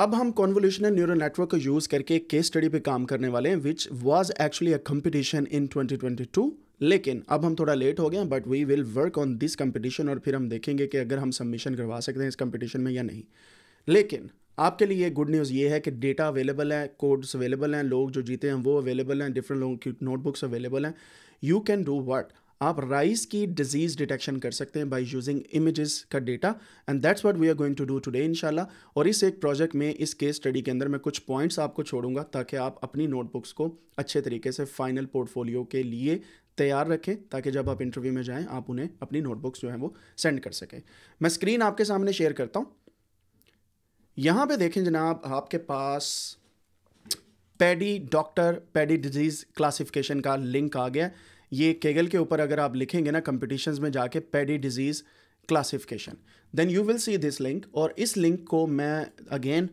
अब हम convolutional neural network को यूज़ करके केस स्टडी पे काम करने वाले हैं which was actually a competition in 2022 लेकिन अब हम थोड़ा लेट हो गए हैं but we will work on this competition और फिर हम देखेंगे कि अगर हम सबमिशन करवा सकते हैं इस कंपटीशन में या नहीं लेकिन आपके लिए गुड न्यूज़ ये है कि डेटा अवेलेबल है कोड्स अवेलेबल हैं लोग जो जीते हैं वो अवेलेबल हैं डिफरेंट लोगों की नोटबुक्स अवेलेबल हैं यू कैन डू वट आप राइस की डिजीज़ डिटेक्शन कर सकते हैं बाय यूजिंग इमेजेस का data and that's what we are going to do today इनशाला और इस एक प्रोजेक्ट में इस केस स्टडी के अंदर मैं कुछ पॉइंट्स आपको छोड़ूंगा ताकि आप अपनी नोटबुक्स को अच्छे तरीके से फाइनल पोर्टफोलियो के लिए तैयार रखें ताकि जब आप इंटरव्यू में जाएं आप उन्हें अपनी नोटबुक्स जो हैं वो सेंड कर सकें मैं स्क्रीन आपके सामने शेयर करता हूँ यहाँ पे देखें जनाब आपके पास paddy doctor paddy disease classification का लिंक आ गया है ये केगल के ऊपर अगर आप लिखेंगे ना कंपटीशंस में जाके paddy disease classification then you will see this link और इस लिंक को मैं अगेन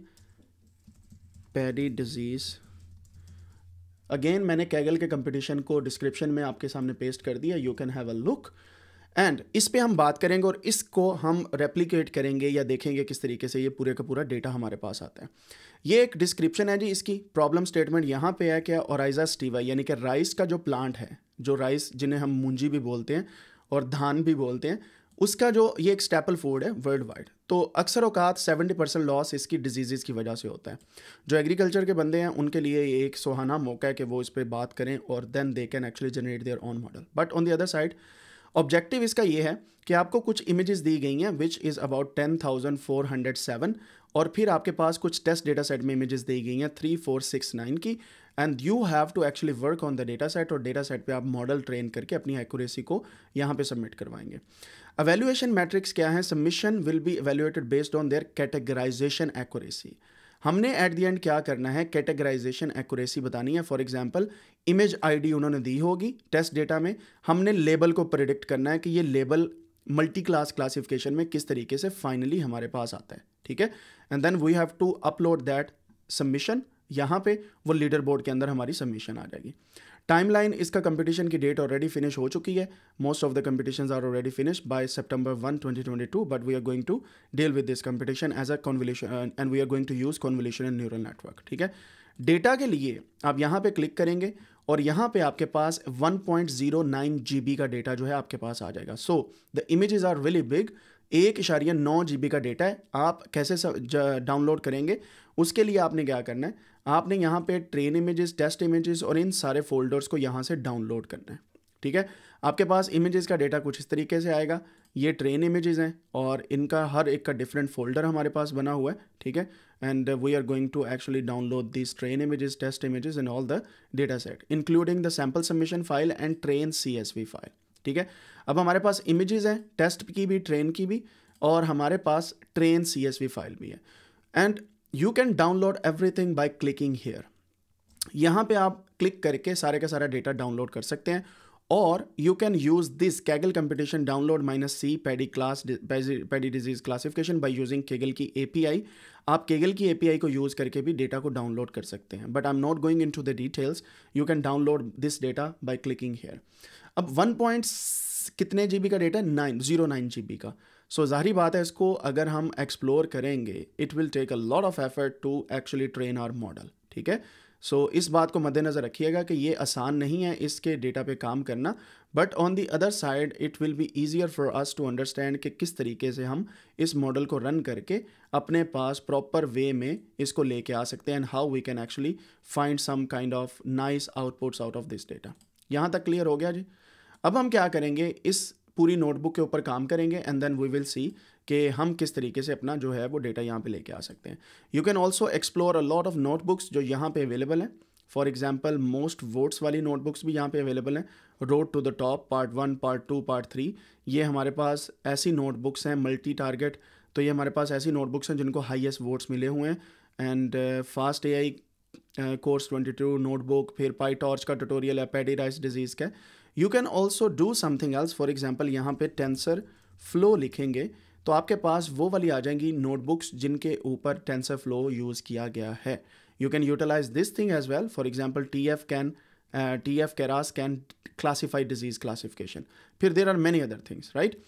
पेडी डिजीज़ अगेन मैंने कैगल के कंपटीशन को डिस्क्रिप्शन में आपके सामने पेस्ट कर दिया you can have a look and इस पे हम बात करेंगे और इसको हम रेप्लीकेट करेंगे या देखेंगे किस तरीके से ये पूरे का पूरा डेटा हमारे पास आता है ये एक डिस्क्रिप्शन है जी इसकी प्रॉब्लम स्टेटमेंट यहाँ पे है क्या ओराइजा स्टीवा यानी कि राइस का जो प्लांट है जो राइस जिन्हें हम मुंजी भी बोलते हैं और धान भी बोलते हैं उसका जो ये एक स्टेपल फूड है वर्ल्ड वाइड तो अक्सर अवकात सेवेंटी परसेंट लॉस इसकी डिजीज़ की वजह से होता है जो एग्रीकल्चर के बंदे हैं उनके लिए ये एक सुहाना मौका है कि वो इस पर बात करें और then they can actually generate their own model but on the other side objective इसका ये है कि आपको कुछ इमेजेस दी गई हैं which is about ten thousand four hundred seven और फिर आपके पास कुछ टेस्ट डेटा सेट में इमेजेस दी गई हैं थ्री फोर सिक्स नाइन की and you have to actually work on the data set और डेटा सेट पर आप मॉडल ट्रेन करके अपनी एक्यूरेसी को यहाँ पे सबमिट करवाएंगे अवेल्युएशन मैट्रिक्स क्या है submission will be evaluated based on their categorization accuracy हमने एट दी एंड क्या करना है कैटेगराइजेशन एक्यूरेसी बतानी है फॉर एग्जांपल इमेज आईडी उन्होंने दी होगी टेस्ट डेटा में हमने लेबल को प्रिडिक्ट करना है कि ये लेबल मल्टी क्लास क्लासिफिकेशन में किस तरीके से फाइनली हमारे पास आता है ठीक है and then we have to upload that submission यहाँ पे वो लीडर बोर्ड के अंदर हमारी सबमिशन आ जाएगी टाइमलाइन इसका कंपटीशन की डेट ऑलरेडी फिनिश हो चुकी है most of the competitions are already finish by सितंबर 1 2022 but we are going to deal with this competition as a convolution and we are going to use convolution in neural network ठीक है data के लिए आप यहाँ पे click करेंगे और यहाँ पे आपके पास 1.09 जीबी का डेटा जो है आपके पास आ जाएगा so the images are really big एक इशारिया नौ जी का डेटा है आप कैसे डाउनलोड करेंगे उसके लिए आपने क्या करना है आपने यहाँ पे ट्रेन इमेजेस टेस्ट इमेजेस और इन सारे फोल्डर्स को यहाँ से डाउनलोड करना है ठीक है आपके पास इमेजेस का डेटा कुछ इस तरीके से आएगा ये ट्रेन इमेजेस हैं और इनका हर एक का डिफरेंट फोल्डर हमारे पास बना हुआ है ठीक है and we are going to actually download this train images test images in all the data set including the sample submission file and train C file ठीक है अब हमारे पास इमेजेस हैं टेस्ट की भी ट्रेन की भी और हमारे पास ट्रेन सी फाइल भी है and you can download everything by clicking here यहाँ पे आप क्लिक करके सारे का सारा डेटा डाउनलोड कर सकते हैं और you can use this Kaggle competition download minus C paddy class paddy disease classification by using Kaggle की एपीआई आप केगल की एपीआई को यूज़ करके भी डेटा को डाउनलोड कर सकते हैं but I am not going into the details you can download this data by clicking here अब वन पॉइंट कितने जीबी का data nine zero nine GB का सो ज़ाहरी बात है इसको अगर हम एक्सप्लोर करेंगे it will take a lot of effort to actually train our model ठीक है सो so, इस बात को मद्देनज़र रखिएगा कि ये आसान नहीं है इसके डेटा पे काम करना but on the other side it will be easier for us to understand कि किस तरीके से हम इस मॉडल को रन करके अपने पास प्रॉपर वे में इसको लेके आ सकते हैं and how we can actually find some kind of nice outputs out of this data यहाँ तक क्लियर हो गया जी अब हम क्या करेंगे इस पूरी नोटबुक के ऊपर काम करेंगे and then we will see कि हम किस तरीके से अपना जो है वो डेटा यहाँ पे लेके आ सकते हैं you can also explore a lot of notebooks जो यहाँ पे अवेलेबल हैं फॉर एग्जाम्पल मोस्ट वोट्स वाली नोटबुक्स भी यहाँ पे अवेलेबल हैं road to the top part one part two part three ये हमारे पास ऐसी नोटबुक्स हैं मल्टी टारगेट तो ये हमारे पास ऐसी नोटबुक्स हैं जिनको हाइएस्ट वोट्स मिले हुए हैं and fast A I course twenty two notebook फिर पाई टॉर्च का ट्यूटोरियल है पेडीराइज डिजीज़ का you can also do something else for example यहाँ पे टेंसर फ्लो लिखेंगे तो आपके पास वो वाली आ जाएंगी नोटबुक्स जिनके ऊपर टेंसर फ्लो यूज़ किया गया है you can utilize this thing as well for example T F can T F Keras can classified disease classification फिर there are many other things right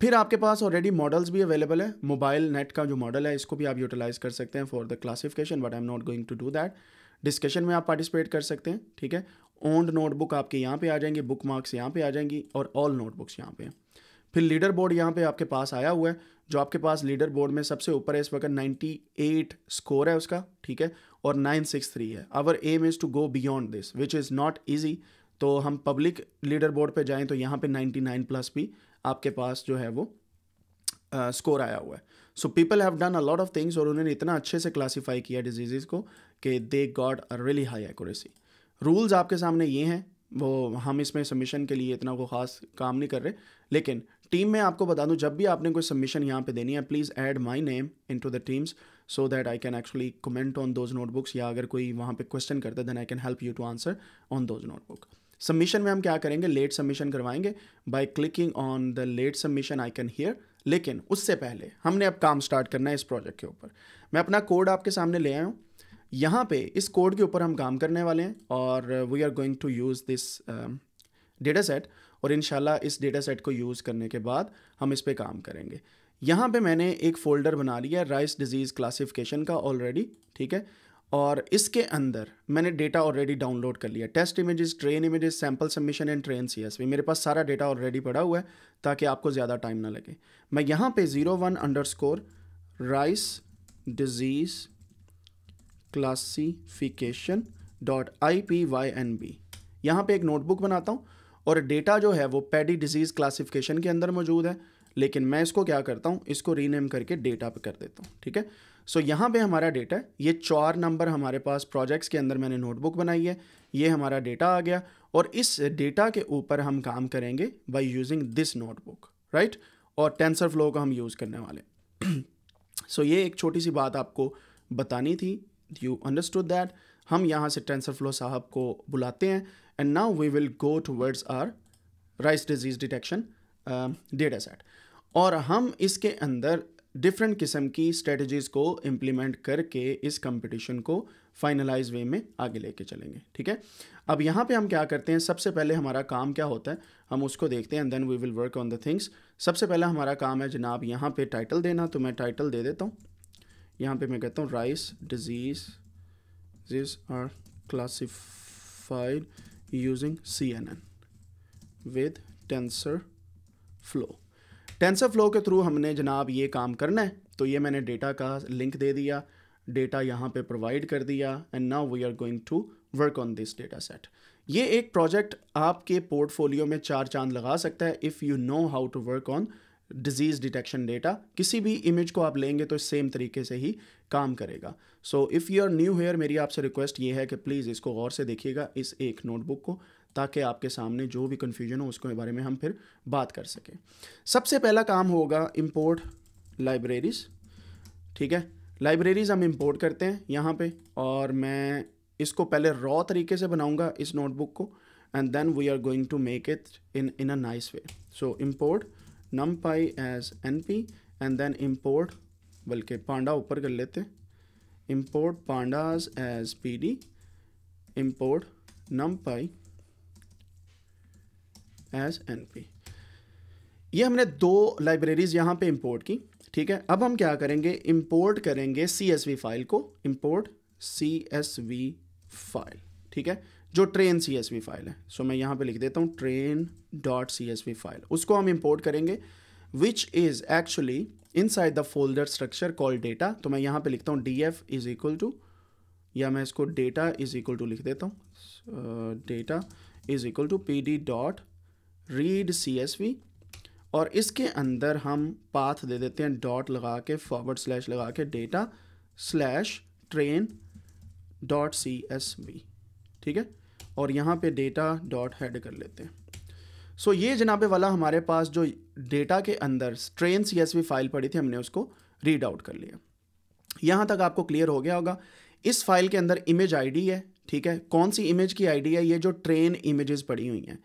फिर आपके पास ऑलरेडी मॉडल्स भी अवेलेबल है mobile net का जो मॉडल है इसको भी आप यूटिलाइज कर सकते हैं for the classification but I am not going to do that discussion में आप पार्टिसिपेट कर सकते हैं ठीक है ओन्ड नोटबुक आपके यहाँ पे आ जाएंगे बुक मार्क्स यहाँ पे आ जाएंगी और ऑल नोटबुक्स यहाँ पे हैं फिर लीडर बोर्ड यहाँ पे आपके पास आया हुआ है जो आपके पास लीडर बोर्ड में सबसे ऊपर है इस वक्त 98 स्कोर है उसका ठीक है और 963 है our aim is to go beyond this which is not easy तो हम पब्लिक लीडर बोर्ड पर जाएँ तो यहाँ पर नाइन प्लस भी आपके पास जो है वो स्कोर uh, आया हुआ है so people have done a lot of things और उन्होंने इतना अच्छे से क्लासीफाई किया डिजीज़ को कि they got a really high accuracy rules आपके सामने ये हैं वो हम इसमें सबमिशन के लिए इतना को खास काम नहीं कर रहे लेकिन टीम में आपको बता दूं जब भी आपने कोई सबमिशन यहाँ पे देनी है please add my name into the teams so that I can actually comment on those notebooks या अगर कोई वहाँ पे क्वेश्चन करता है then I can help you to answer on those notebook submission में हम क्या करेंगे लेट सबमिशन करवाएंगे by clicking on the late submission I can here लेकिन उससे पहले हमने अब काम स्टार्ट करना है इस प्रोजेक्ट के ऊपर मैं अपना कोड आपके सामने ले आया हूँ यहाँ पे इस कोड के ऊपर हम काम करने वाले हैं और we are going to use this data set और इन इस डेटा सेट को यूज़ करने के बाद हम इस पर काम करेंगे यहाँ पे मैंने एक फ़ोल्डर बना लिया है राइस डिजीज़ क्लासिफिकेशन का ऑलरेडी ठीक है और इसके अंदर मैंने डेटा ऑलरेडी डाउनलोड कर लिया test images train images sample submission and train CSV मेरे पास सारा डेटा ऑलरेडी पड़ा हुआ है ताकि आपको ज़्यादा टाइम ना लगे मैं यहाँ पे zero one underscore rice disease classification dot I P Y N B यहाँ पर एक नोटबुक बनाता हूँ और डेटा जो है वो पेडी डिजीज़ क्लासीफिकेशन के अंदर मौजूद है लेकिन मैं इसको क्या करता हूँ इसको रीनेम करके डेटा पे कर देता हूँ ठीक है सो so, यहाँ पे हमारा डेटा है ये चार नंबर हमारे पास प्रोजेक्ट्स के अंदर मैंने नोटबुक बनाई है ये हमारा डेटा आ गया और इस डेटा के ऊपर हम काम करेंगे by using this notebook right और टेंसर फ्लो का हम यूज़ करने वाले सो so, ये एक छोटी सी बात आपको बतानी थी यू अंडरस्टूड दैट हम यहाँ से टेंसर फ्लो साहब को बुलाते हैं and now we will go towards our rice disease detection data set और हम इसके अंदर डिफरेंट किस्म की स्ट्रेटजीज़ को इम्प्लीमेंट करके इस कंपटीशन को फाइनलाइज वे में आगे लेके चलेंगे ठीक है अब यहाँ पे हम क्या करते हैं सबसे पहले हमारा काम क्या होता है हम उसको देखते हैं and then we will work on the things सबसे पहले हमारा काम है जनाब यहाँ पे टाइटल देना तो मैं टाइटल दे देता हूँ यहाँ पे मैं कहता हूँ rice disease this are classified using C N N with TensorFlow TensorFlow के थ्रू हमने जनाब ये काम करना है तो ये मैंने डेटा का लिंक दे दिया डेटा यहाँ पे प्रोवाइड कर दिया and now we are going to work on this data set ये एक प्रोजेक्ट आपके पोर्टफोलियो में चार चांद लगा सकता है if you know how to work on disease detection data किसी भी इमेज को आप लेंगे तो सेम तरीके से ही काम करेगा so if you are new here मेरी आपसे रिक्वेस्ट ये है कि प्लीज़ इसको गौर से देखिएगा इस एक नोटबुक को ताकि आपके सामने जो भी कन्फ्यूजन हो उसके बारे में हम फिर बात कर सकें सबसे पहला काम होगा इम्पोर्ट लाइब्रेरीज़ ठीक है लाइब्रेरीज़ हम इम्पोर्ट करते हैं यहाँ पे और मैं इसको पहले रॉ तरीके से बनाऊँगा इस नोटबुक को and then we are going to make it in in a nice way so import numpy as np and then import बल्कि पांडा ऊपर कर लेते import pandas as pd import numpy as np ये हमने दो लाइब्रेरीज यहाँ पे इंपोर्ट की ठीक है अब हम क्या करेंगे इंपोर्ट करेंगे सी फाइल को इंपोर्ट सी फाइल ठीक है जो train C S V file है सो so, मैं यहाँ पे लिख देता हूँ train dot C S V file उसको हम इम्पोर्ट करेंगे which is actually inside the folder structure call data तो मैं यहाँ पे लिखता हूँ D F is equal to या मैं इसको डेटा इज इक्वल टू लिख देता हूँ data is equal to P D dot read C S V और इसके अंदर हम पाथ दे देते हैं डॉट लगा के फॉरवर्ड स्लैश लगा के data slash train dot C S V ठीक है और यहाँ पे डेटा डॉट हेड कर लेते हैं सो ये जनाबे वाला हमारे पास जो डेटा के अंदर ट्रेन सी एस फाइल पड़ी थी हमने उसको रीड आउट कर लिया यहाँ तक आपको क्लियर हो गया होगा इस फाइल के अंदर इमेज आईडी है ठीक है कौन सी इमेज की आईडी है ये जो ट्रेन इमेजेस पड़ी हुई हैं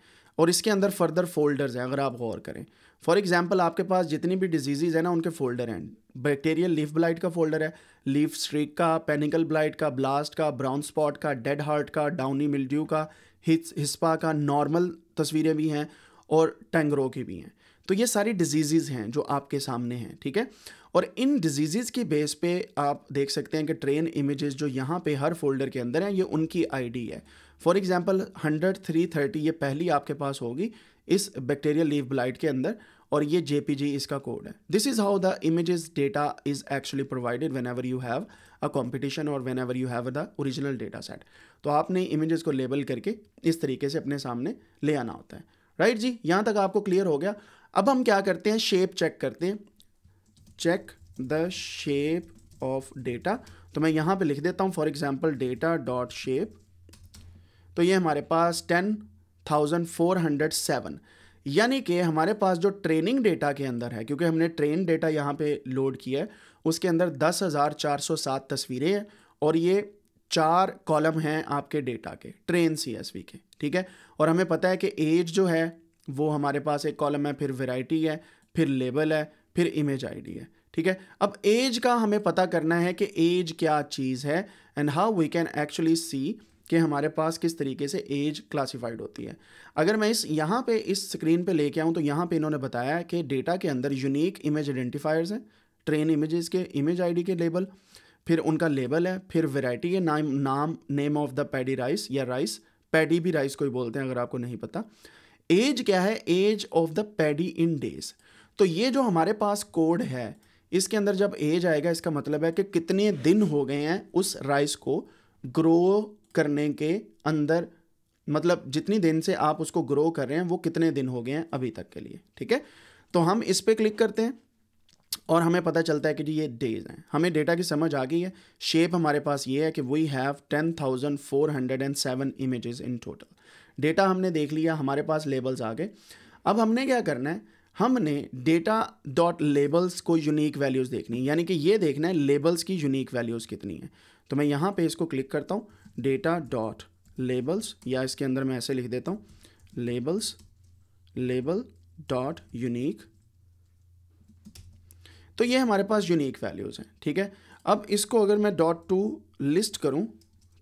और इसके अंदर फर्दर फोल्डर्स हैं अगर आप गौर करें फॉर एग्जाम्पल आपके पास जितनी भी डिजीज़ हैं ना उनके फोल्डर हैं बैक्टीरियल लिफ ब्लाइट का फोल्डर है लीफ स्ट्रिक का पेनिकल ब्लाइट का ब्लास्ट का ब्राउन स्पॉट का डेड हार्ट का डाउनी मिल्ड्यू का हिस्स हिस्पा का नॉर्मल तस्वीरें भी हैं और टेंगरो की भी हैं तो ये सारी डिजीज़ हैं जो आपके सामने हैं ठीक है और इन डिजीज़ की बेस पे आप देख सकते हैं कि ट्रेन इमेजेस जो यहाँ पे हर फोल्डर के अंदर हैं ये उनकी आईडी है for example hundred three thirty ये पहली आपके पास होगी इस बैक्टीरियल लीव ब्लाइट के अंदर और ये JPG इसका कोड है this is how the images data is actually provided whenever you have a competition और whenever you have the original data set तो आपने इमेजेस को लेबल करके इस तरीके से अपने सामने ले आना होता है राइट right जी यहां तक आपको क्लियर हो गया अब हम क्या करते हैं शेप चेक करते हैं check the shape of data तो मैं यहां पे लिख देता हूं for example data dot shape तो ये हमारे पास ten thousand four hundred seven यानी कि हमारे पास जो ट्रेनिंग डेटा के अंदर है क्योंकि हमने ट्रेन डेटा यहाँ पे लोड किया है उसके अंदर दस हज़ार चार सौ सात तस्वीरें हैं और ये चार कॉलम हैं आपके डेटा के ट्रेन सी एस वी के ठीक है और हमें पता है कि एज जो है वो हमारे पास एक कॉलम है फिर वेराइटी है फिर लेबल है फिर इमेज आई है ठीक है अब एज का हमें पता करना है कि एज क्या चीज़ है and how we can actually see कि हमारे पास किस तरीके से एज क्लासिफाइड होती है अगर मैं इस यहाँ पे इस स्क्रीन पे लेके आऊँ तो यहाँ पे इन्होंने बताया कि डेटा के अंदर यूनिक इमेज आइडेंटिफायर्स हैं ट्रेन इमेजेस के इमेज आईडी के लेबल फिर उनका लेबल है फिर वेराइटी है नाम नाम name of the paddy rice या राइस पैडी भी राइस को ही बोलते हैं अगर आपको नहीं पता एज क्या है age of the paddy in days तो ये जो हमारे पास कोड है इसके अंदर जब एज आएगा इसका मतलब है कि कितने दिन हो गए हैं उस राइस को ग्रो करने के अंदर मतलब जितनी दिन से आप उसको ग्रो कर रहे हैं वो कितने दिन हो गए हैं अभी तक के लिए ठीक है तो हम इस पर क्लिक करते हैं और हमें पता चलता है कि जी ये डेज हैं हमें डेटा की समझ आ गई है शेप हमारे पास ये है कि we have ten thousand four hundred and seven images in total data हमने देख लिया हमारे पास लेबल्स आ गए अब हमने क्या करना है हमने डेटा डॉट लेबल्स को यूनिक वैल्यूज़ देखनी है यानी कि ये देखना है लेबल्स की यूनिक वैल्यूज़ कितनी है तो मैं यहाँ पे इसको क्लिक करता हूँ डेटा डॉट लेबल्स या इसके अंदर मैं ऐसे लिख देता हूँ लेबल्स लेबल डॉट यूनिक तो ये हमारे पास यूनिक वैल्यूज़ हैं ठीक है अब इसको अगर मैं डॉट टू लिस्ट करूँ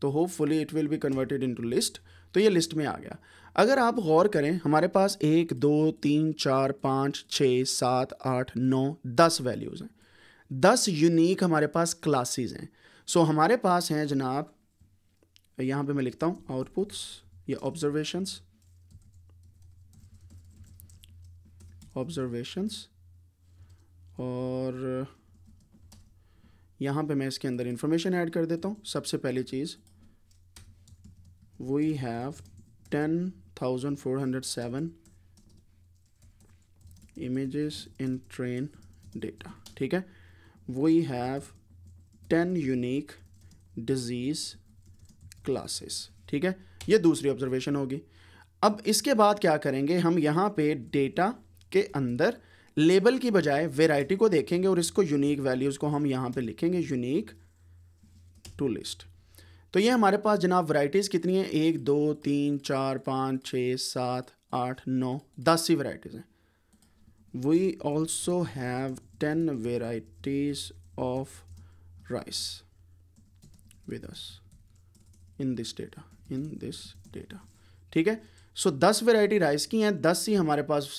तो hopefully it will be converted into list तो ये लिस्ट में आ गया अगर आप गौर करें हमारे पास एक दो तीन चार पाँच छः सात आठ नौ दस वैल्यूज़ हैं दस यूनिक हमारे पास क्लासेस हैं सो हमारे पास हैं जनाब यहाँ पे मैं लिखता हूँ आउटपुट्स या ऑब्जर्वेशंस ऑब्जर्वेशंस और यहाँ पे मैं इसके अंदर इंफॉर्मेशन ऐड कर देता हूँ सबसे पहली चीज़ we have ten thousand four hundred seven images in train data ठीक है we have ten unique disease classes ठीक है ये दूसरी ऑब्जर्वेशन होगी अब इसके बाद क्या करेंगे हम यहाँ पे डेटा के अंदर लेबल की बजाय वेराइटी को देखेंगे और इसको यूनिक वैल्यूज़ को हम यहाँ पे लिखेंगे यूनिक टू लिस्ट तो ये हमारे पास जनाब वराइटीज़ कितनी हैं एक दो तीन चार पाँच छः सात आठ नौ दस ही वराइटीज हैं we also have ten varieties of rice with us in this data in this data ठीक है सो so, दस वेराइटी राइस की हैं दस ही हमारे पास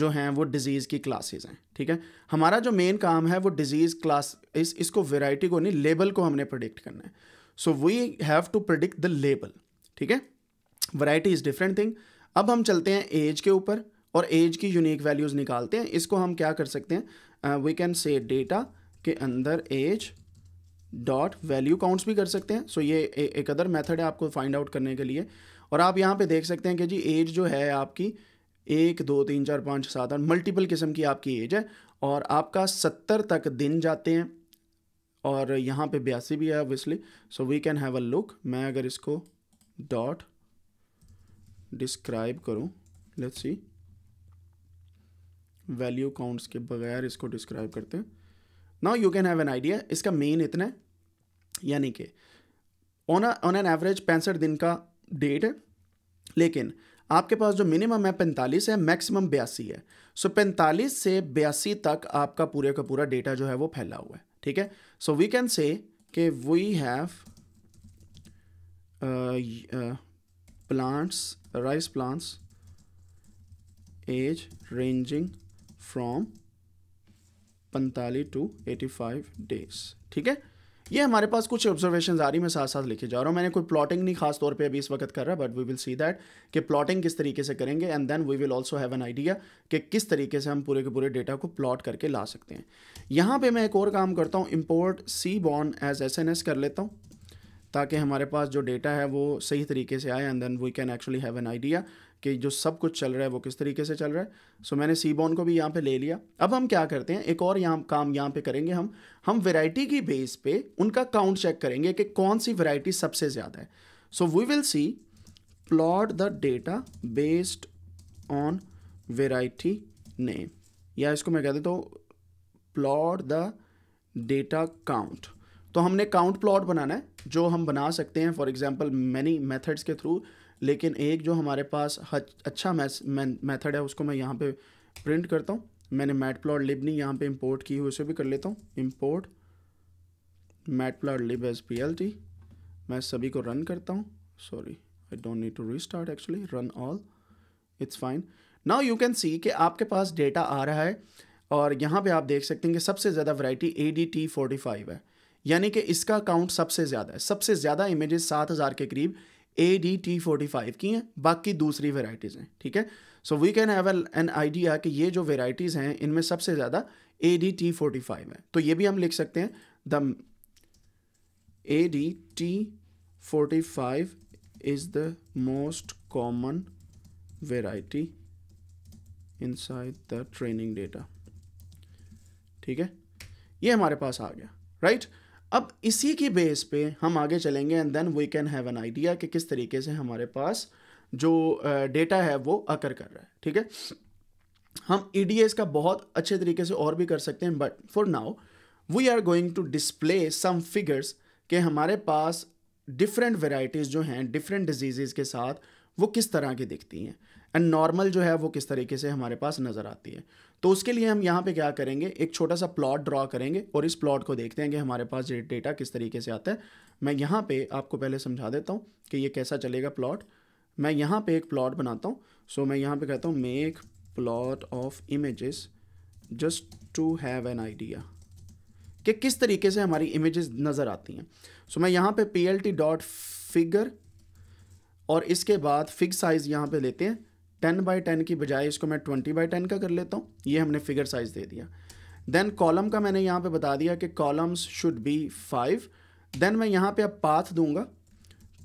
जो हैं वो डिजीज़ की क्लासेस हैं ठीक है हमारा जो मेन काम है वो डिजीज़ क्लास इस इसको वेराइटी को नहीं लेबल को हमने प्रडिक्ट करना है so we have to predict the label ठीक है वराइटी इज़ डिफरेंट थिंग अब हम चलते हैं एज के ऊपर और एज की यूनिक वैल्यूज़ निकालते हैं इसको हम क्या कर सकते हैं वी कैन से डेटा के अंदर एज डॉट वैल्यू काउंट्स भी कर सकते हैं सो so ये ए, एक अदर मेथड है आपको फाइंड आउट करने के लिए और आप यहाँ पे देख सकते हैं कि जी एज जो है आपकी एक दो तीन चार पाँच सात आठ मल्टीपल किस्म की आपकी एज है और आपका सत्तर तक दिन जाते हैं और यहाँ पे बयासी भी है obviously so we can have a look मैं अगर इसको डॉट डिस्क्राइब करूँ लेट्स सी वैल्यू काउंट्स के बगैर इसको डिस्क्राइब करते हैं now you can have an idea इसका मेन इतना है यानी कि ऑन ऑन एन एवरेज पैंसठ दिन का डेट है लेकिन आपके पास जो मिनिमम है पैंतालीस है मैक्सिमम बयासी है सो so, पैंतालीस से बयासी तक आपका पूरे का पूरा डेटा जो है वो फैला हुआ है ठीक है सो वी कैन से कि we have plants rice plants age ranging from पैंतालीस टू एटी फाइव डेज ठीक है ये हमारे पास कुछ ऑब्जर्वेशन आ रही मैं साथ साथ लिखे जा रहा हूँ मैंने कोई प्लॉटिंग नहीं खास तौर पे अभी इस वक्त कर रहा but we will see that कि प्लॉटिंग किस तरीके से करेंगे and then we will also have an idea कि किस तरीके से हम पूरे के पूरे डेटा को प्लॉट करके ला सकते हैं यहाँ पे मैं एक और काम करता हूँ इम्पोर्ट सी बॉन एज एस एन एस कर लेता हूँ ताकि हमारे पास जो डेटा है वो सही तरीके से आए and then we can actually have an idea कि जो सब कुछ चल रहा है वो किस तरीके से चल रहा है सो मैंने सी बॉन को भी यहाँ पे ले लिया अब हम क्या करते हैं एक और यहाँ काम यहाँ पे करेंगे हम हम वेराइटी की बेस पे उनका काउंट चेक करेंगे कि कौन सी वेराइटी सबसे ज़्यादा है so we will see plot the data based on variety name या इसको मैं कहते तो प्लॉट द डेटा काउंट तो हमने काउंट प्लॉट बनाना है जो हम बना सकते हैं फॉर एग्जाम्पल मैनी मेथड्स के थ्रू लेकिन एक जो हमारे पास अच्छा मेथड है उसको मैं यहाँ पे प्रिंट करता हूँ मैंने मैट प्लॉट लिब नहीं यहाँ पे इंपोर्ट की हुई उसे भी कर लेता हूँ import matplotlib as P L T मैं सभी को रन करता हूँ sorry I don't need to restart actually run all it's fine now you can see कि आपके पास डेटा आ रहा है और यहाँ पे आप देख सकते हैं कि सबसे ज़्यादा variety A D T forty five है यानी कि इसका काउंट सबसे ज़्यादा है सबसे ज़्यादा इमेजेस सात हज़ार के करीब A D T forty five की हैं बाकी दूसरी वेराइटीज़ हैं ठीक है so we can have an idea कि ये जो वेराइटीज़ हैं इनमें सबसे ज़्यादा A D T forty five है तो ये भी हम लिख सकते हैं the A D T forty five is the most common variety inside the training data ठीक है ये हमारे पास आ गया राइट right? अब इसी की बेस पे हम आगे चलेंगे and then we can have an idea कि किस तरीके से हमारे पास जो डेटा uh, है वो अकर कर रहा है ठीक है हम ई e का बहुत अच्छे तरीके से और भी कर सकते हैं but for now we are going to display some figures के हमारे पास डिफरेंट वेराइटीज़ जो हैं डिफरेंट डिजीज़ के साथ वो किस तरह की दिखती हैं एंड नॉर्मल जो है वो किस तरीके से हमारे पास नज़र आती है तो उसके लिए हम यहाँ पे क्या करेंगे एक छोटा सा प्लॉट ड्रॉ करेंगे और इस प्लॉट को देखते हैं कि हमारे पास ये डेटा किस तरीके से आता है मैं यहाँ पे आपको पहले समझा देता हूँ कि ये कैसा चलेगा प्लॉट मैं यहाँ पे एक प्लॉट बनाता हूँ सो so, मैं यहाँ पे कहता हूँ make plot of images just to have an idea कि किस तरीके से हमारी इमेजेस नज़र आती हैं सो so, मैं यहाँ पे P L T dot figure और इसके बाद फिक्स साइज़ यहाँ पे लेते हैं टेन बाई टेन की बजाय इसको मैं ट्वेंटी बाई टेन का कर लेता हूँ ये हमने फिगर साइज़ दे दिया देन कॉलम का मैंने यहाँ पे बता दिया कि columns should be five then मैं यहाँ पे अब पाथ दूंगा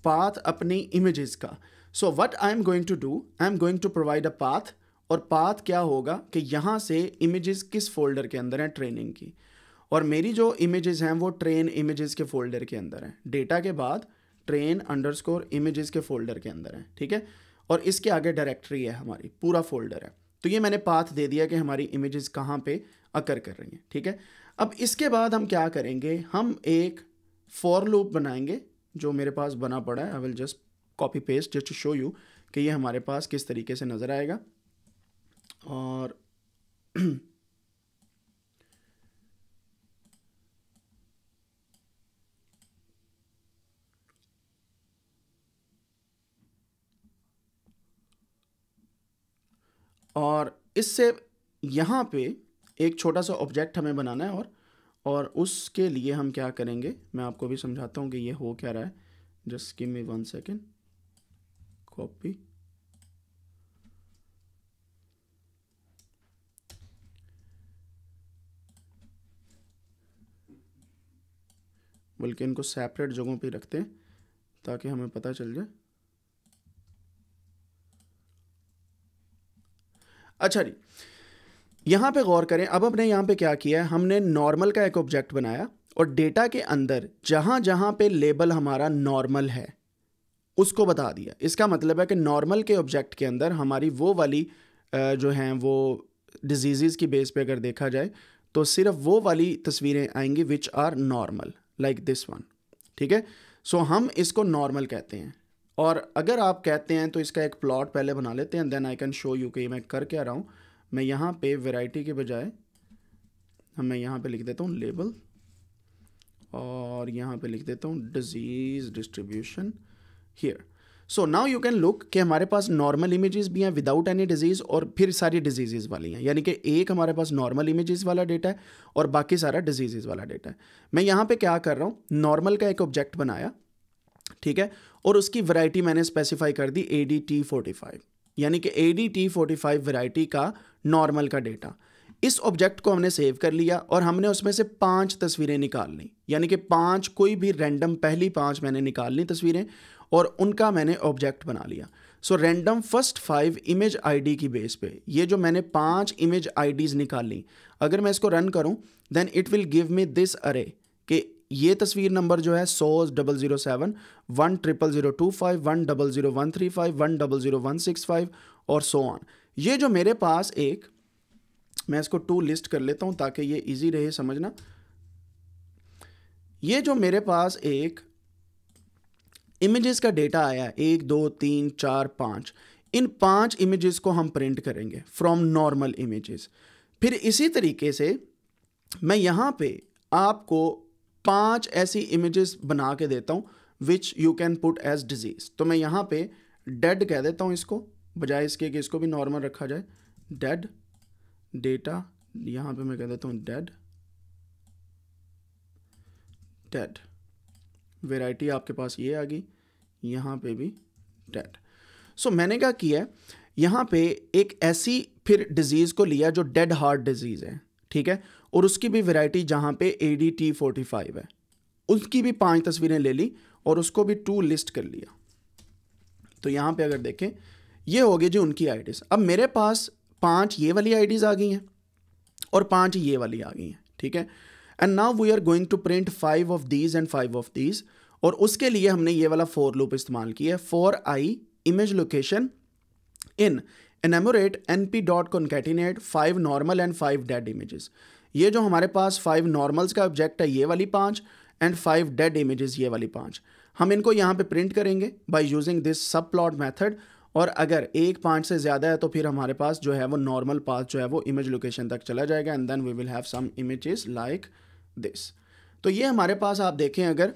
पाथ अपनी इमेजेस का so what I am going to do I am going to provide a path और पाथ क्या होगा कि यहाँ से इमेजेस किस फोल्डर के अंदर हैं ट्रेनिंग की और मेरी जो इमेजेस हैं वो ट्रेन इमेजेस के फोल्डर के अंदर हैं डेटा के बाद ट्रेन अंडर स्कोर इमेजेस के फोल्डर के अंदर है ठीक है और इसके आगे डायरेक्टरी है हमारी पूरा फोल्डर है तो ये मैंने पाथ दे दिया कि हमारी इमेजेस कहाँ पे अकर कर रही हैं ठीक है अब इसके बाद हम क्या करेंगे हम एक फॉर लूप बनाएंगे जो मेरे पास बना पड़ा है I will just copy paste just show you कि ये हमारे पास किस तरीके से नज़र आएगा और और इससे यहाँ पे एक छोटा सा ऑब्जेक्ट हमें बनाना है और और उसके लिए हम क्या करेंगे मैं आपको भी समझाता हूँ कि ये हो क्या रहा है just give me one second copy बल्कि इनको सेपरेट जगहों पे रखते हैं ताकि हमें पता चल जाए अच्छा जी यहाँ पे गौर करें अब हमने यहाँ पे क्या किया है हमने नॉर्मल का एक ऑब्जेक्ट बनाया और डेटा के अंदर जहाँ जहाँ पे लेबल हमारा नॉर्मल है उसको बता दिया इसका मतलब है कि नॉर्मल के ऑब्जेक्ट के अंदर हमारी वो वाली जो हैं वो डिजीज़ की बेस पे अगर देखा जाए तो सिर्फ वो वाली तस्वीरें आएंगी which are normal like this one ठीक है सो हम इसको नॉर्मल कहते हैं और अगर आप कहते हैं तो इसका एक प्लॉट पहले बना लेते हैं then I can show you कि मैं कर क्या रहा हूँ मैं यहाँ पे वैरायटी के बजाय मैं यहाँ पे लिख देता हूँ लेबल और यहाँ पे लिख देता हूँ disease distribution here so now you can look कि हमारे पास नॉर्मल इमेजेस भी हैं विदाउट एनी डिजीज़ और फिर सारी डिजीज़ वाली हैं यानी कि एक हमारे पास नॉर्मल इमेजेस वाला डेटा है और बाकी सारा डिजीजेज वाला डेटा है मैं यहाँ पे क्या कर रहा हूँ नॉर्मल का एक ऑब्जेक्ट बनाया ठीक है और उसकी वैरायटी मैंने स्पेसिफाई कर दी A D T forty five यानी कि A D T forty five variety का नॉर्मल का डेटा इस ऑब्जेक्ट को हमने सेव कर लिया और हमने उसमें से पांच तस्वीरें निकाल ली यानी कि पांच कोई भी रैंडम पहली पांच मैंने निकाल ली तस्वीरें और उनका मैंने ऑब्जेक्ट बना लिया so random first five image ID की बेस पे ये जो मैंने पांच इमेज आईडीज निकाल ली अगर मैं इसको रन करूं then it will give me this array कि ये तस्वीर नंबर जो है सौ double zero seven one triple zero two five one double zero one three five one double zero one six five और सो ऑन ये जो मेरे पास एक मैं इसको टू लिस्ट कर लेता हूं ताकि ये इजी रहे समझना ये जो मेरे पास एक इमेजेस का डेटा आया एक दो तीन चार पांच इन पांच इमेजेस को हम प्रिंट करेंगे फ्रॉम नॉर्मल इमेजेस फिर इसी तरीके से मैं यहां पे आपको पांच ऐसी इमेजेस बना के देता हूँ which you can put as disease तो मैं यहाँ पे डेड कह देता हूँ इसको बजाय इसके कि इसको भी नॉर्मल रखा जाए डेड डेटा यहाँ पे मैं कह देता हूँ डेड डेड वेराइटी आपके पास ये आ गई यहाँ पे भी डेड सो so, मैंने क्या किया यहाँ पे एक ऐसी फिर डिजीज़ को लिया जो डेड हार्ट डिजीज़ है ठीक है और उसकी भी वैरायटी जहाँ पे A D T forty five है उसकी भी पांच तस्वीरें ले ली और उसको भी टू लिस्ट कर लिया तो यहाँ पे अगर देखें ये हो गई जी उनकी आईडीज़ अब मेरे पास पांच ये वाली आईडीज़ आ गई हैं और पांच ये वाली आ गई हैं ठीक है and now we are going to print five of these and five of these और उसके लिए हमने ये वाला फोर लूप इस्तेमाल किया है for I image location in enumerate N P dot concatenate five normal and five dead images ये जो हमारे पास फाइव नॉर्मल्स का ऑब्जेक्ट है ये वाली पाँच एंड फाइव डेड इमेजेस ये वाली पाँच हम इनको यहाँ पे प्रिंट करेंगे by using this subplot method और अगर एक पाँच से ज़्यादा है तो फिर हमारे पास जो है वो नॉर्मल पाथ जो है वो इमेज लोकेशन तक चला जाएगा and then we will have some images like this तो ये हमारे पास आप देखें अगर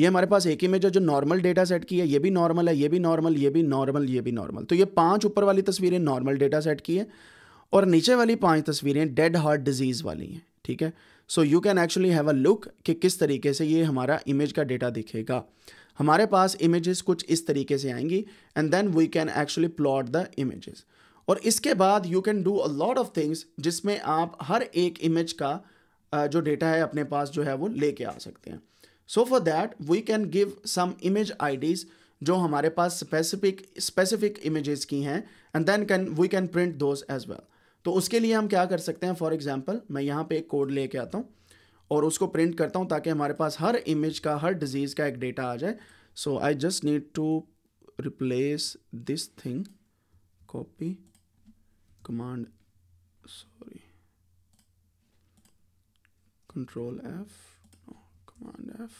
ये हमारे पास एक इमेज है जो नॉर्मल डेटा सेट की है ये भी नॉर्मल है ये भी नॉर्मल ये भी नॉर्मल ये भी नॉर्मल तो ये पांच ऊपर वाली तस्वीरें नॉर्मल डेटा सेट की है और नीचे वाली पांच तस्वीरें डेड हार्ट डिजीज़ वाली हैं ठीक है so you can actually have a look कि किस तरीके से ये हमारा इमेज का डेटा दिखेगा हमारे पास इमेजेस कुछ इस तरीके से आएंगी and then we can actually plot the images और इसके बाद you can do a lot of things जिसमें आप हर एक इमेज का जो डेटा है अपने पास जो है वो लेके आ सकते हैं so for that we can give some image IDs जो हमारे पास स्पेसिफिक स्पेसिफिक इमेजेस की हैं and then can we can print those as well तो उसके लिए हम क्या कर सकते हैं फॉर एग्ज़ाम्पल मैं यहाँ पे एक कोड लेके आता हूँ और उसको प्रिंट करता हूँ ताकि हमारे पास हर इमेज का हर डिज़ीज़ का एक डेटा आ जाए so I just need to replace this thing copy command sorry control F command F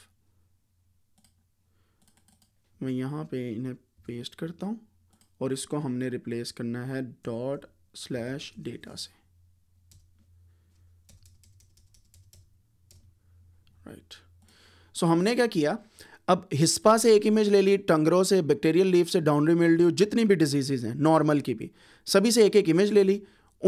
मैं यहाँ पे इन्हें पेस्ट करता हूँ और इसको हमने रिप्लेस करना है डॉट स्लैश डेटा से राइट right. सो so, हमने क्या किया अब हिस्पा से एक इमेज ले ली टंगरो से बैक्टीरियल लीफ से डाउनरी मिल्ड्यू जितनी भी डिजीजेज हैं नॉर्मल की भी सभी से एक एक इमेज ले ली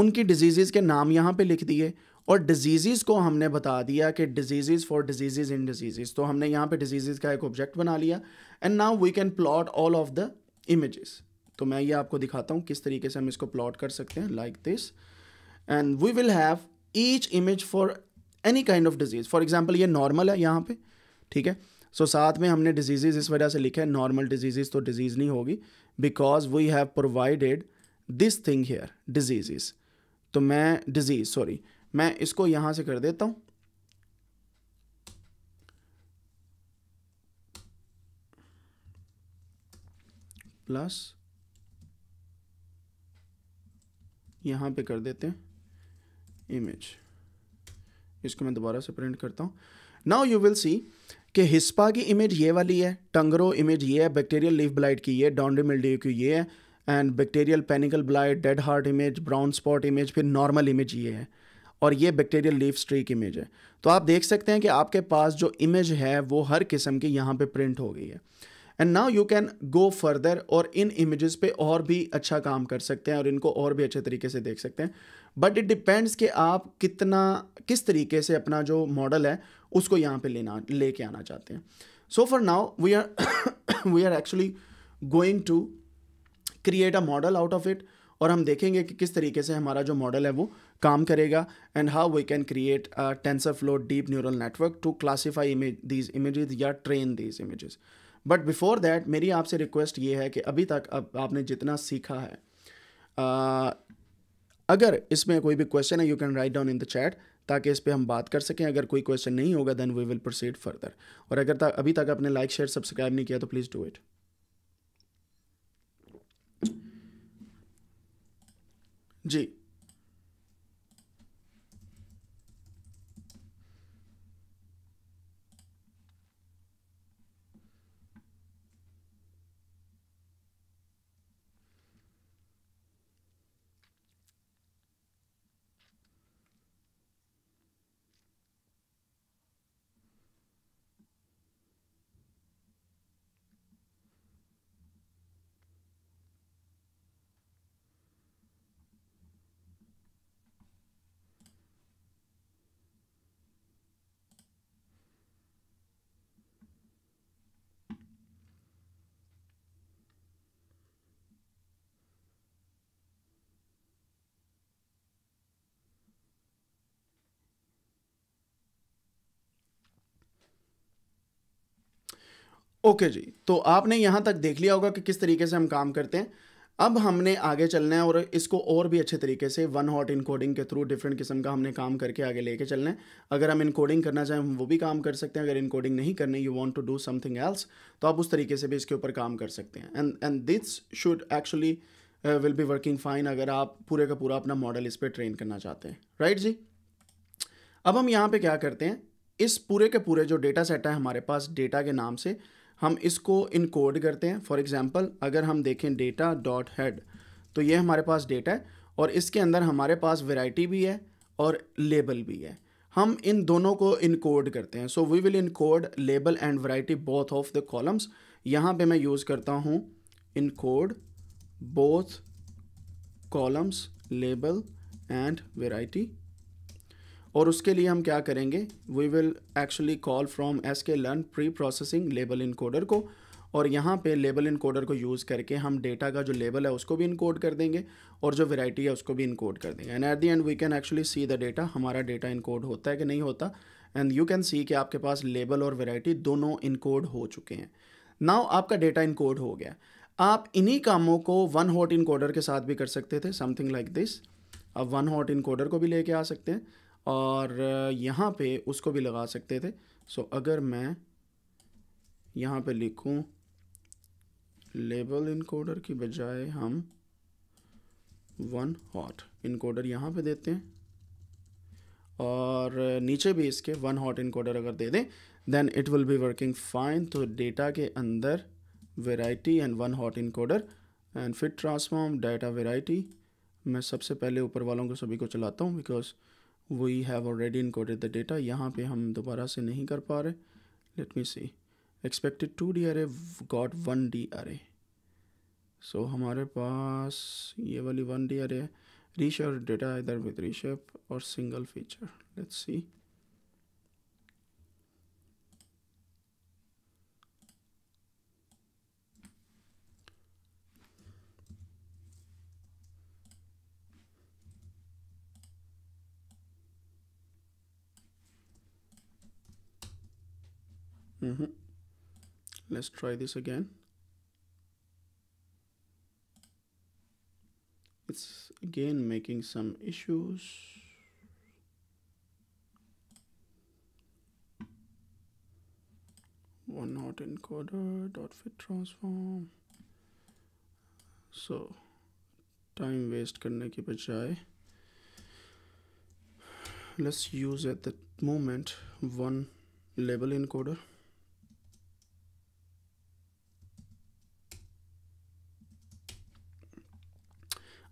उनकी डिजीजेज के नाम यहाँ पे लिख दिए और डिजीजेज को हमने बता दिया कि diseases for diseases in diseases तो हमने यहाँ पे डिजीजेज का एक ऑब्जेक्ट बना लिया and now we can plot all of the images तो मैं ये आपको दिखाता हूँ किस तरीके से हम इसको प्लॉट कर सकते हैं like this and we will have each image for any kind of disease for example ये नॉर्मल है यहाँ पे ठीक है सो so, साथ में हमने डिजीजेज इस वजह से लिखे है नॉर्मल डिजीजेज तो डिजीज़ नहीं होगी because we have provided this thing here diseases तो मैं डिजीज़ सॉरी मैं इसको यहाँ से कर देता हूँ प्लस यहाँ पे कर देते हैं इमेज इसको मैं दोबारा से प्रिंट करता हूँ नाउ यू विल सी कि हिस्पा की इमेज ये वाली है टंगरो इमेज ये है बैक्टीरियल लीफ ब्लाइट की ये डॉन्डी मिल्डियो की ये है and bacterial panicle blight dead heart image brown spot image फिर नॉर्मल इमेज ये है और ये बैक्टीरियल लीफ स्ट्रीक इमेज है तो आप देख सकते हैं कि आपके पास जो इमेज है वो हर किस्म की यहाँ पे प्रिंट हो गई है and now you can go further और इन इमेजेस पे और भी अच्छा काम कर सकते हैं और इनको और भी अच्छे तरीके से देख सकते हैं बट इट डिपेंड्स कि आप कितना किस तरीके से अपना जो मॉडल है उसको यहाँ पे लेना लेके आना चाहते हैं so for now we are we are actually going to create a model out of it और हम देखेंगे कि किस तरीके से हमारा जो मॉडल है वो काम करेगा and how we can create a TensorFlow deep neural network to classify image these image या train these images but before that मेरी आपसे रिक्वेस्ट ये है कि अभी तक अब आपने जितना सीखा है आ, अगर इसमें कोई भी क्वेश्चन है you can write down in the chat ताकि इस पर हम बात कर सकें अगर कोई क्वेश्चन नहीं होगा then we will proceed further और अगर तक अभी तक आपने लाइक शेयर सब्सक्राइब नहीं किया तो प्लीज़ डू इट जी ओके जी तो आपने यहाँ तक देख लिया होगा कि किस तरीके से हम काम करते हैं अब हमने आगे चलना है और इसको और भी अच्छे तरीके से वन हॉट इनकोडिंग के थ्रू डिफरेंट किस्म का हमने काम करके आगे लेके चलना है अगर हम इनकोडिंग करना चाहें हम वो भी काम कर सकते हैं अगर इनकोडिंग नहीं करनी you want to do something else तो आप उस तरीके से भी इसके ऊपर काम कर सकते हैं and and this should actually will be working fine अगर आप पूरे का पूरा अपना मॉडल इस पर ट्रेन करना चाहते हैं राइट right जी अब हम यहाँ पर क्या करते हैं इस पूरे के पूरे जो डेटा सेट है हमारे पास डेटा के नाम से हम इसको इनकोड करते हैं फॉर एग्ज़ाम्पल अगर हम देखें डेटा डॉट हेड तो ये हमारे पास डेटा है और इसके अंदर हमारे पास वेराइटी भी है और लेबल भी है हम इन दोनों को इनकोड करते हैं so we will encode label and variety both of the columns यहाँ पे मैं यूज़ करता हूँ encode both columns label and variety और उसके लिए हम क्या करेंगे we will actually call from S K learn preprocessing label encoder को और यहाँ पे लेबल इनकोडर को यूज़ करके हम डेटा का जो लेबल है उसको भी इनकोड कर देंगे और जो वेराइटी है उसको भी इनकोड कर देंगे and at the end we can actually see the data हमारा डेटा इनकोड होता है कि नहीं होता एंड यू कैन सी कि आपके पास लेबल और वेराइटी दोनों इनकोड हो चुके हैं नाउ आपका डेटा इनकोड हो गया आप इन्हीं कामों को वन हॉट इनकोडर के साथ भी कर सकते थे समथिंग लाइक दिस आप वन हॉट इनकोडर को भी लेके आ सकते हैं और यहाँ पे उसको भी लगा सकते थे सो अगर मैं यहाँ पे लिखूँ लेबल इनकोडर की बजाय हम वन हॉट इनकोडर यहाँ पे देते हैं और नीचे भी इसके वन हॉट इनकोडर अगर दे दें then it will be working fine तो डेटा के अंदर variety and one hot encoder and fit transform data variety मैं सबसे पहले ऊपर वालों को सभी को चलाता हूँ because we have already encoded the data यहाँ पे हम दोबारा से नहीं कर पा रहे let me see expected to D array got one D array so हमारे पास ये वाली वन डी अरे है रीशेयर डेटा इधर विद रीशेप और single feature let's see Mm -hmm. Let's try this again. It's again making some issues. One not encoder dot fit transform. So time waste करने के बजाय let's use at the moment one label encoder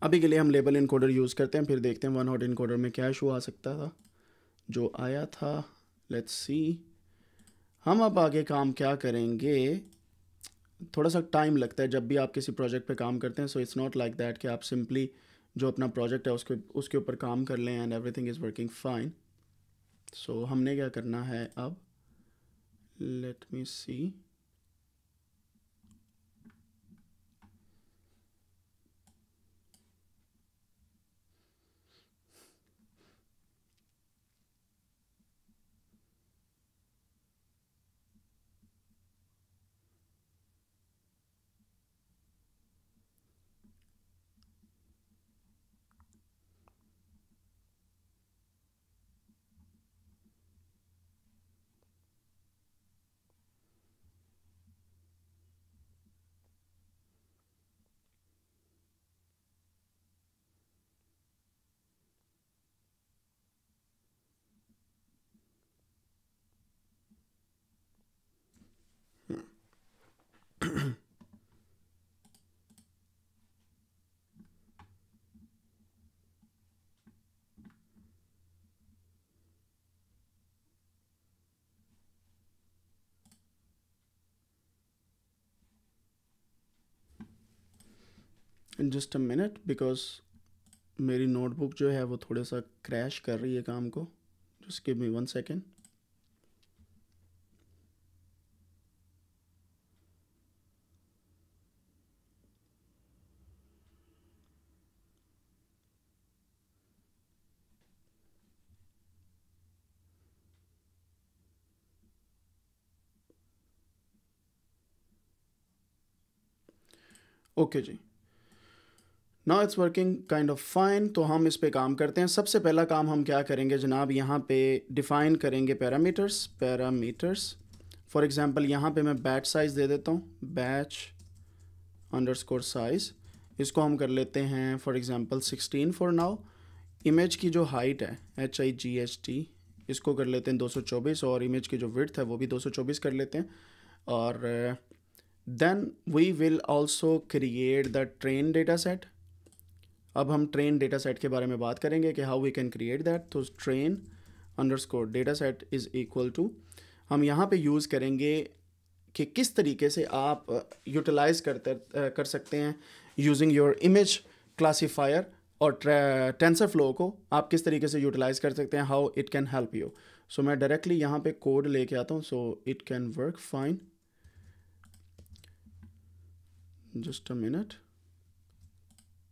अभी के लिए हम label encoder use करते हैं फिर देखते हैं वन हॉट इनकोडर में क्या इशू आ सकता था जो आया था लेट्स सी हम अब आगे काम क्या करेंगे थोड़ा सा टाइम लगता है जब भी आप किसी प्रोजेक्ट पे काम करते हैं so it's not like that कि आप सिंपली जो अपना प्रोजेक्ट है उसके उसके ऊपर काम कर लें and everything is working fine so हमने क्या करना है अब let me see in just a minute because मेरी नोटबुक जो है वो थोड़ा सा क्रैश कर रही है काम को just give me one second okay जी ना it's working kind of fine तो हम इस पे काम करते हैं सबसे पहला काम हम क्या करेंगे जनाब यहाँ पे डिफ़ाइन करेंगे पैरामीटर्स पैरामीटर्स फॉर एग्ज़ाम्पल यहाँ पे मैं बैच साइज़ दे देता हूँ बैच अंडरस्कोर साइज़ इसको हम कर लेते हैं for example sixteen for now image की जो हाइट है H I G H T इसको कर लेते हैं 224 और इमेज की जो विर्थ है वो भी 224 कर लेते हैं और then we will also create the train data set अब हम ट्रेन डेटा सेट के बारे में बात करेंगे कि how we can create that तो ट्रेन अंडर स्कोर डेटा सेट इज़ to टू हम यहाँ पे यूज़ करेंगे कि किस तरीके से आप यूटिलाइज करते कर सकते हैं यूजिंग योर इमेज क्लासीफायर और टेंसर फ्लो को आप किस तरीके से यूटिलाइज कर सकते हैं how it can help you so मैं डायरेक्टली यहाँ पे कोड लेके आता हूँ so it can work fine just a minute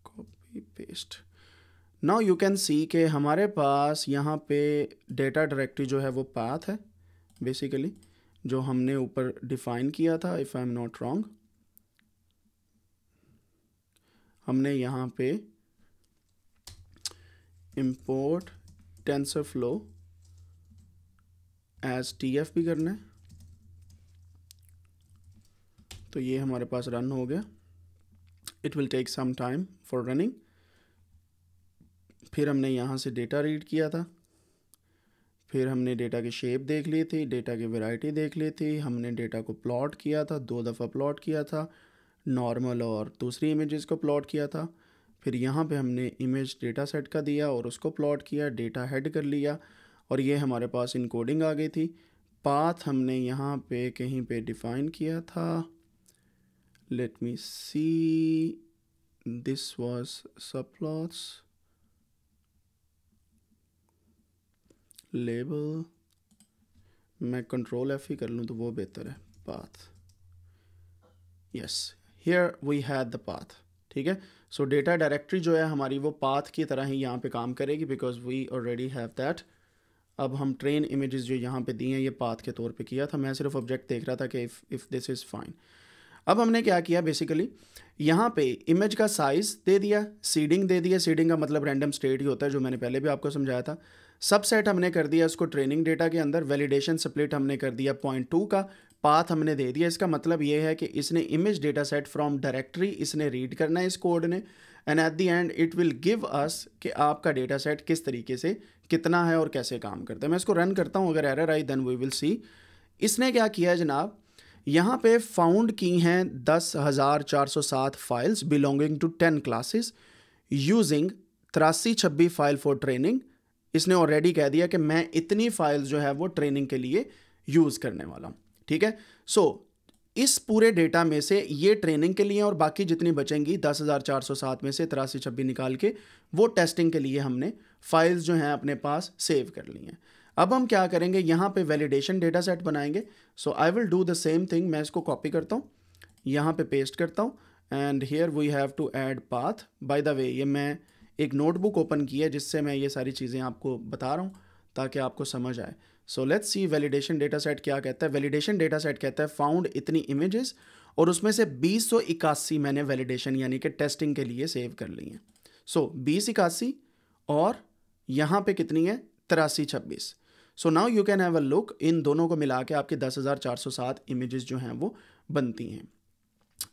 copy paste now you can see के हमारे पास यहाँ पे डेटा डायरेक्टरी जो है वो पाथ है बेसिकली जो हमने ऊपर डिफाइन किया था if I am not wrong हमने यहाँ पे import TensorFlow as T F भी करना है तो ये हमारे पास रन हो गया it will take some time for running फिर हमने यहाँ से डेटा रीड किया था फिर हमने डेटा की शेप देख ली थी डेटा की वैरायटी देख ली थी हमने डेटा को प्लॉट किया था दो दफ़ा प्लॉट किया था नॉर्मल और दूसरी इमेजेस को प्लॉट किया था फिर यहाँ पे हमने इमेज डेटा सेट का दिया और उसको प्लॉट किया डेटा हेड कर लिया और ये हमारे पास इनकोडिंग आ गई थी पाथ हमने यहाँ पे कहीं पे डिफ़ाइन किया था let me see this was subplots label मैं कंट्रोल एफ ही कर लूँ तो वो बेहतर है path yes here we had the path ठीक है सो डेटा डायरेक्टरी जो है हमारी वो पाथ की तरह ही यहाँ पे काम करेगी because we already have that अब हम ट्रेन इमेजेस जो यहाँ पे दी हैं ये पाथ के तौर पे किया था मैं सिर्फ ऑब्जेक्ट देख रहा था कि if if this is fine अब हमने क्या किया बेसिकली यहाँ पे इमेज का साइज़ दे दिया सीडिंग दे दिया सीडिंग का मतलब रैंडम स्टेट ही होता है जो मैंने पहले भी आपको समझाया था सबसेट हमने कर दिया उसको ट्रेनिंग डेटा के अंदर वैलिडेशन स्प्लिट हमने कर दिया पॉइंट टू का पाथ हमने दे दिया इसका मतलब ये है कि इसने image data set from directory इसने रीड करना है इस कोड ने and at the end it will give us कि आपका डेटा सेट किस तरीके से कितना है और कैसे काम करता है मैं इसको रन करता हूँ अगर एरर आई देन वी विल सी इसने क्या किया जनाब यहाँ पे फाउंड की हैं दस हज़ार चार सौ सात files belonging to ten classes using तिरासी छब्बीस फाइल फॉर ट्रेनिंग इसने ऑलरेडी कह दिया कि मैं इतनी फाइल्स जो है वो ट्रेनिंग के लिए यूज़ करने वाला हूँ ठीक है सो so, इस पूरे डेटा में से ये ट्रेनिंग के लिए और बाकी जितनी बचेंगी दस हज़ार चार सौ सात में से तिरासी छब्बीस निकाल के वो टेस्टिंग के लिए हमने फाइल्स जो हैं अपने पास सेव कर ली हैं अब हम क्या करेंगे यहाँ पे वैलिडेशन डेटा सेट बनाएंगे so I will do the same thing मैं इसको कॉपी करता हूँ यहाँ पे पेस्ट करता हूँ and here we have to add path by the way ये मैं एक नोटबुक ओपन की है जिससे मैं ये सारी चीज़ें आपको बता रहा हूँ ताकि आपको समझ आए so let's see validation data set क्या कहता है वैलिडेशन डेटा सेट कहता है फाउंड इतनी इमेजेस और उसमें से बीस मैंने वैलिडेशन यानी कि टेस्टिंग के लिए सेव कर ली हैं सो बीस इक्यासी और यहाँ पे कितनी है तिरासी छब्बीस so now you can have a look इन दोनों को मिला के आपके दस हज़ार चार सौ सात इमेज़ जो हैं वो बनती हैं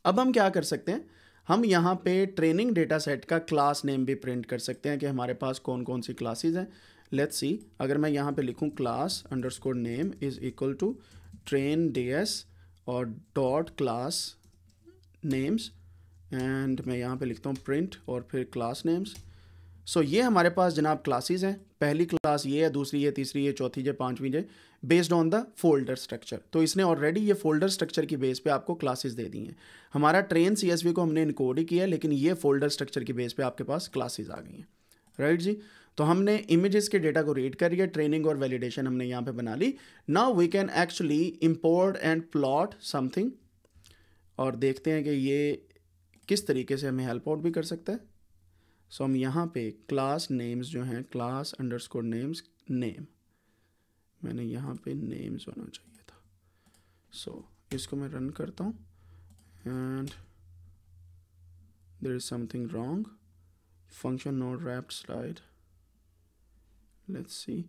अब हम क्या कर सकते हैं हम यहाँ पे ट्रेनिंग डेटा सेट का क्लास नेम भी प्रिंट कर सकते हैं कि हमारे पास कौन कौन सी क्लासेस हैं लेट्स सी अगर मैं यहाँ पे लिखूँ class score name is equal to train D S और डॉट क्लास नेम्स एंड मैं यहाँ पे लिखता हूँ प्रिंट और फिर क्लास नेम्स सो ये हमारे पास जनाब क्लासेस हैं पहली क्लास ये है दूसरी ये तीसरी ये चौथी ये पांचवी ये based on the folder structure तो इसने ऑलरेडी ये फोल्डर स्ट्रक्चर की बेस पे आपको क्लासेस दे दी हैं हमारा ट्रेन सी को हमने इनकोड ही किया है लेकिन ये फोल्डर स्ट्रक्चर की बेस पे आपके पास क्लासेस आ गई हैं राइट जी तो हमने इमेजेस के डेटा को रीड कर लिया ट्रेनिंग और वैलिडेशन हमने यहाँ पे बना ली now we can actually import and plot something और देखते हैं कि ये किस तरीके से हमें हेल्प आउट भी कर सकता है सो हम यहाँ पे क्लास नेम्स जो हैं क्लास अंडरस्कोर नेम्स नेम मैंने यहाँ पे नेम्स होना चाहिए था सो so, इसको मैं रन करता हूँ and there is something wrong function not wrapped slide let's see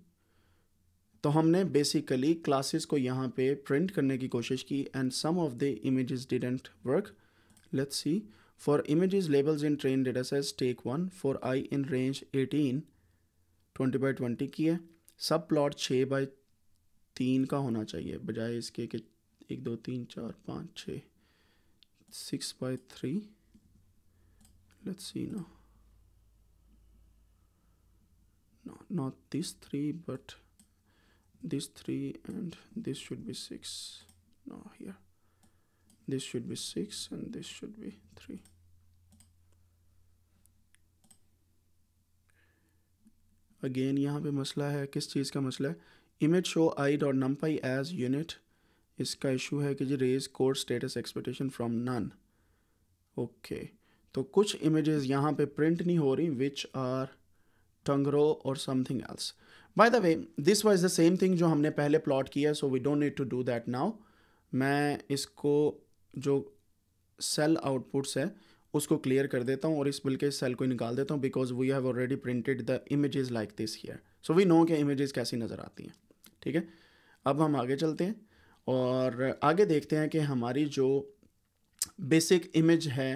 तो हमने बेसिकली क्लासेस को यहाँ पे प्रिंट करने की कोशिश की and some of the images didn't work let's see For images labels in trained datasets take one for i in range 18 20 by 20 की है सब प्लॉट छः by तीन का होना चाहिए बजाय इसके कि एक दो तीन चार पाँच छः by by let's see now, no, not this three but this three and this should be six no here this should be 6 and this should be 3 again यहाँ पे मसला है किस चीज़ का मसला है image show I dot num as unit इसका इशू है कि जी रेज code status expectation from none okay तो कुछ इमेजेस यहाँ पे प्रिंट नहीं हो रही विच आर टंगरो और something else by the way this was the same thing जो हमने पहले प्लॉट किया so we don't need to do that now मैं इसको जो सेल आउटपुट्स है उसको क्लियर कर देता हूँ और इस बल्कि सेल को निकाल देता हूँ because we have already printed the images like this here so we know के इमेजेस कैसी नज़र आती हैं ठीक है अब हम आगे चलते हैं और आगे देखते हैं कि हमारी जो बेसिक इमेज है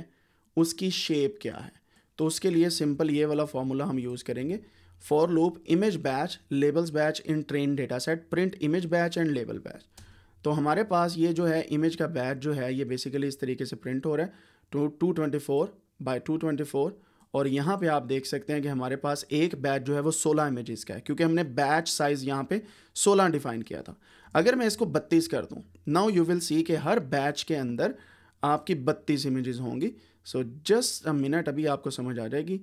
उसकी शेप क्या है तो उसके लिए सिंपल ये वाला फार्मूला हम यूज़ करेंगे for loop image batch labels batch in train data set print image batch and label batch तो हमारे पास ये जो है इमेज का बैच जो है ये बेसिकली इस तरीके से प्रिंट हो रहा है two two twenty four by two twenty four और यहाँ पे आप देख सकते हैं कि हमारे पास एक बैच जो है वो 16 इमेजेस का है क्योंकि हमने बैच साइज़ यहाँ पे 16 डिफाइन किया था अगर मैं इसको 32 कर दूँ नाउ यू विल सी कि हर बैच के अंदर आपकी 32 इमेजेस होंगी सो जस्ट अ मिनट अभी आपको समझ आ जाएगी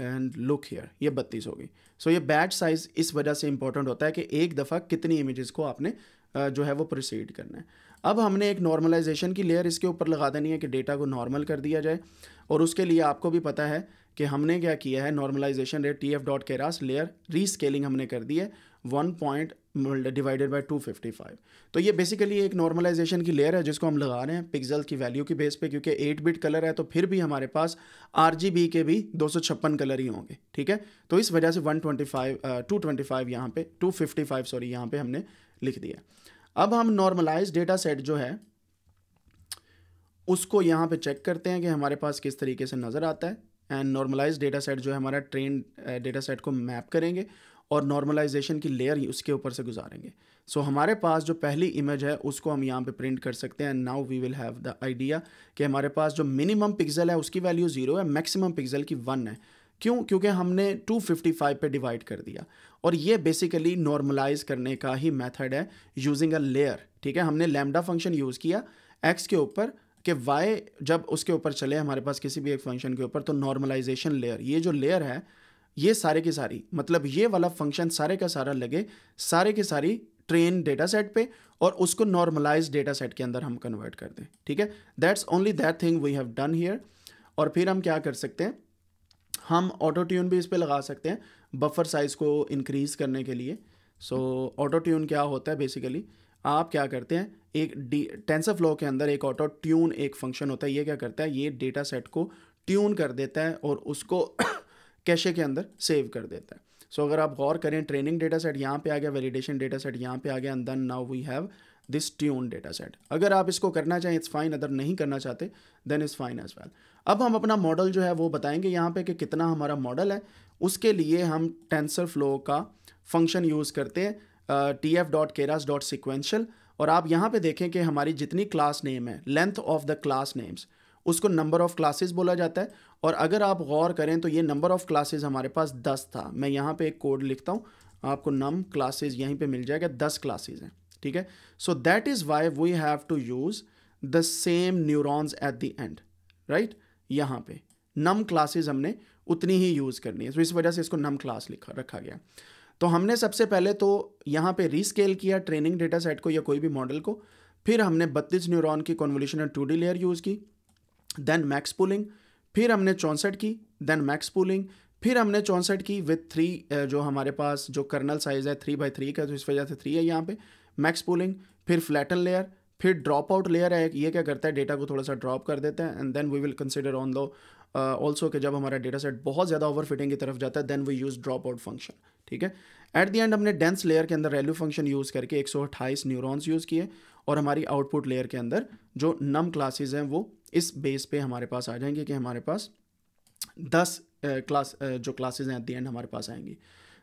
एंड लुक हेयर ये बत्तीस होगी सो so, ये बैच साइज़ इस वजह से इंपॉर्टेंट होता है कि एक दफ़ा कितनी इमेज को आपने जो है वो प्रोसीड करना है अब हमने एक नॉर्मलाइजेशन की लेयर इसके ऊपर लगा देनी है कि डेटा को नॉर्मल कर दिया जाए और उसके लिए आपको भी पता है कि हमने क्या किया है normalization rate T F dot Keras layer rescaling हमने कर दी है one point divided by two fifty five तो ये बेसिकली एक नॉर्मलाइजेशन की लेयर है जिसको हम लगा रहे हैं पिक्जल की वैल्यू की बेस पे क्योंकि एट बिट कलर है तो फिर भी हमारे पास आर जी बी के भी दो सौ छप्पन कलर ही होंगे ठीक है तो इस वजह से one twenty five two twenty five यहाँ पे टू फिफ्टी फाइव सॉरी यहाँ पे हमने लिख दिया अब हम नॉर्मलाइज डेटा सेट जो है उसको यहाँ पे चेक करते हैं कि हमारे पास किस तरीके से नज़र आता है एंड नॉर्मलाइज डेटा सेट जो है हमारा ट्रेन डेटा सेट को मैप करेंगे और नॉर्मलाइजेशन की लेयर उसके ऊपर से गुजारेंगे सो so, हमारे पास जो पहली इमेज है उसको हम यहाँ पे प्रिंट कर सकते हैं now we will have the idea कि हमारे पास जो मिनिमम पिक्सल है उसकी वैल्यू ज़ीरो है मैक्सिमम पिक्सल की वन है क्यों क्योंकि हमने 255 पे डिवाइड कर दिया और ये बेसिकली नॉर्मलाइज करने का ही मेथड है यूजिंग अ लेयर ठीक है हमने लैमडा फंक्शन यूज़ किया एक्स के ऊपर कि वाई जब उसके ऊपर चले हमारे पास किसी भी एक फंक्शन के ऊपर तो नॉर्मलाइजेशन लेयर ये जो लेयर है ये सारे की सारी मतलब ये वाला फंक्शन सारे का सारा लगे सारे की सारी ट्रेन डेटा सेट पे और उसको नॉर्मलाइज डेटा सेट के अंदर हम कन्वर्ट कर दें ठीक है that's only that thing we have done here और फिर हम क्या कर सकते हैं हम ऑटो ट्यून भी इस पर लगा सकते हैं बफर साइज़ को इंक्रीज़ करने के लिए सो ऑटो ट्यून क्या होता है बेसिकली आप क्या करते हैं एक डी टेंसर फ्लो के अंदर एक ऑटो ट्यून एक फंक्शन होता है ये क्या करता है ये डेटा सेट को ट्यून कर देता है और उसको कैशे के अंदर सेव कर देता है सो so, अगर आप गौर करें ट्रेनिंग डेटा सेट यहाँ पे आ गया वैलिडेशन डेटा सेट यहाँ पे आ गया and then now we have this tune data set अगर आप इसको करना चाहें इट्स फाइन अदर नहीं करना चाहते then is fine as well अब हम अपना मॉडल जो है वो बताएंगे यहाँ पे कि कितना हमारा मॉडल है उसके लिए हम टेंसर फ्लो का फंक्शन यूज़ करते हैं T F dot Keras dot sequential और आप यहाँ पे देखें कि हमारी जितनी क्लास नेम है length of the class names उसको नंबर ऑफ़ क्लासेस बोला जाता है और अगर आप गौर करें तो ये नंबर ऑफ़ क्लासेस हमारे पास दस था मैं यहाँ पे एक कोड लिखता हूँ आपको नम क्लासेस यहीं पे मिल जाएगा दस क्लासेस हैं ठीक है so that is why we have to use the same neurons at the end right यहां पे नम क्लासेस हमने उतनी ही यूज़ करनी है तो इस वजह से इसको नम क्लास लिखा रखा गया तो हमने सबसे पहले तो यहां पे रीस्केल किया ट्रेनिंग डेटा सेट को या कोई भी मॉडल को फिर हमने बत्तीस न्यूरॉन की convolution two D layer use की देन मैक्स पुलिंग फिर हमने चौंसठ की देन मैक्स पुलिंग फिर हमने चौंसठ की विथ थ्री जो हमारे पास जो कर्नल साइज़ है थ्री बाई थ्री का तो इस वजह से थ्री है यहाँ पे मैक्स पोलिंग फिर फ्लैटन लेयर फिर ड्रॉप आउट लेयर है ये क्या करता है डेटा को थोड़ा सा ड्रॉप कर देते हैं and then we will consider on दो ऑल्सो कि जब हमारा डेटा सेट बहुत ज़्यादा ओवर फिटिंग की तरफ जाता है then we use dropout function ठीक है एट दी एंड हमने डेंस लेयर के अंदर रैल्यू फंक्शन यूज़ करके एक सौ अट्ठाईस न्यूरॉन्स यूज़ किए और हमारी आउटपुट लेयर के अंदर जो नम क्लासेज हैं वो इस बेस पे हमारे पास आ जाएंगे कि हमारे पास दस क्लास uh, uh, जो क्लासेज हैं एट द एंड हमारे पास आएंगी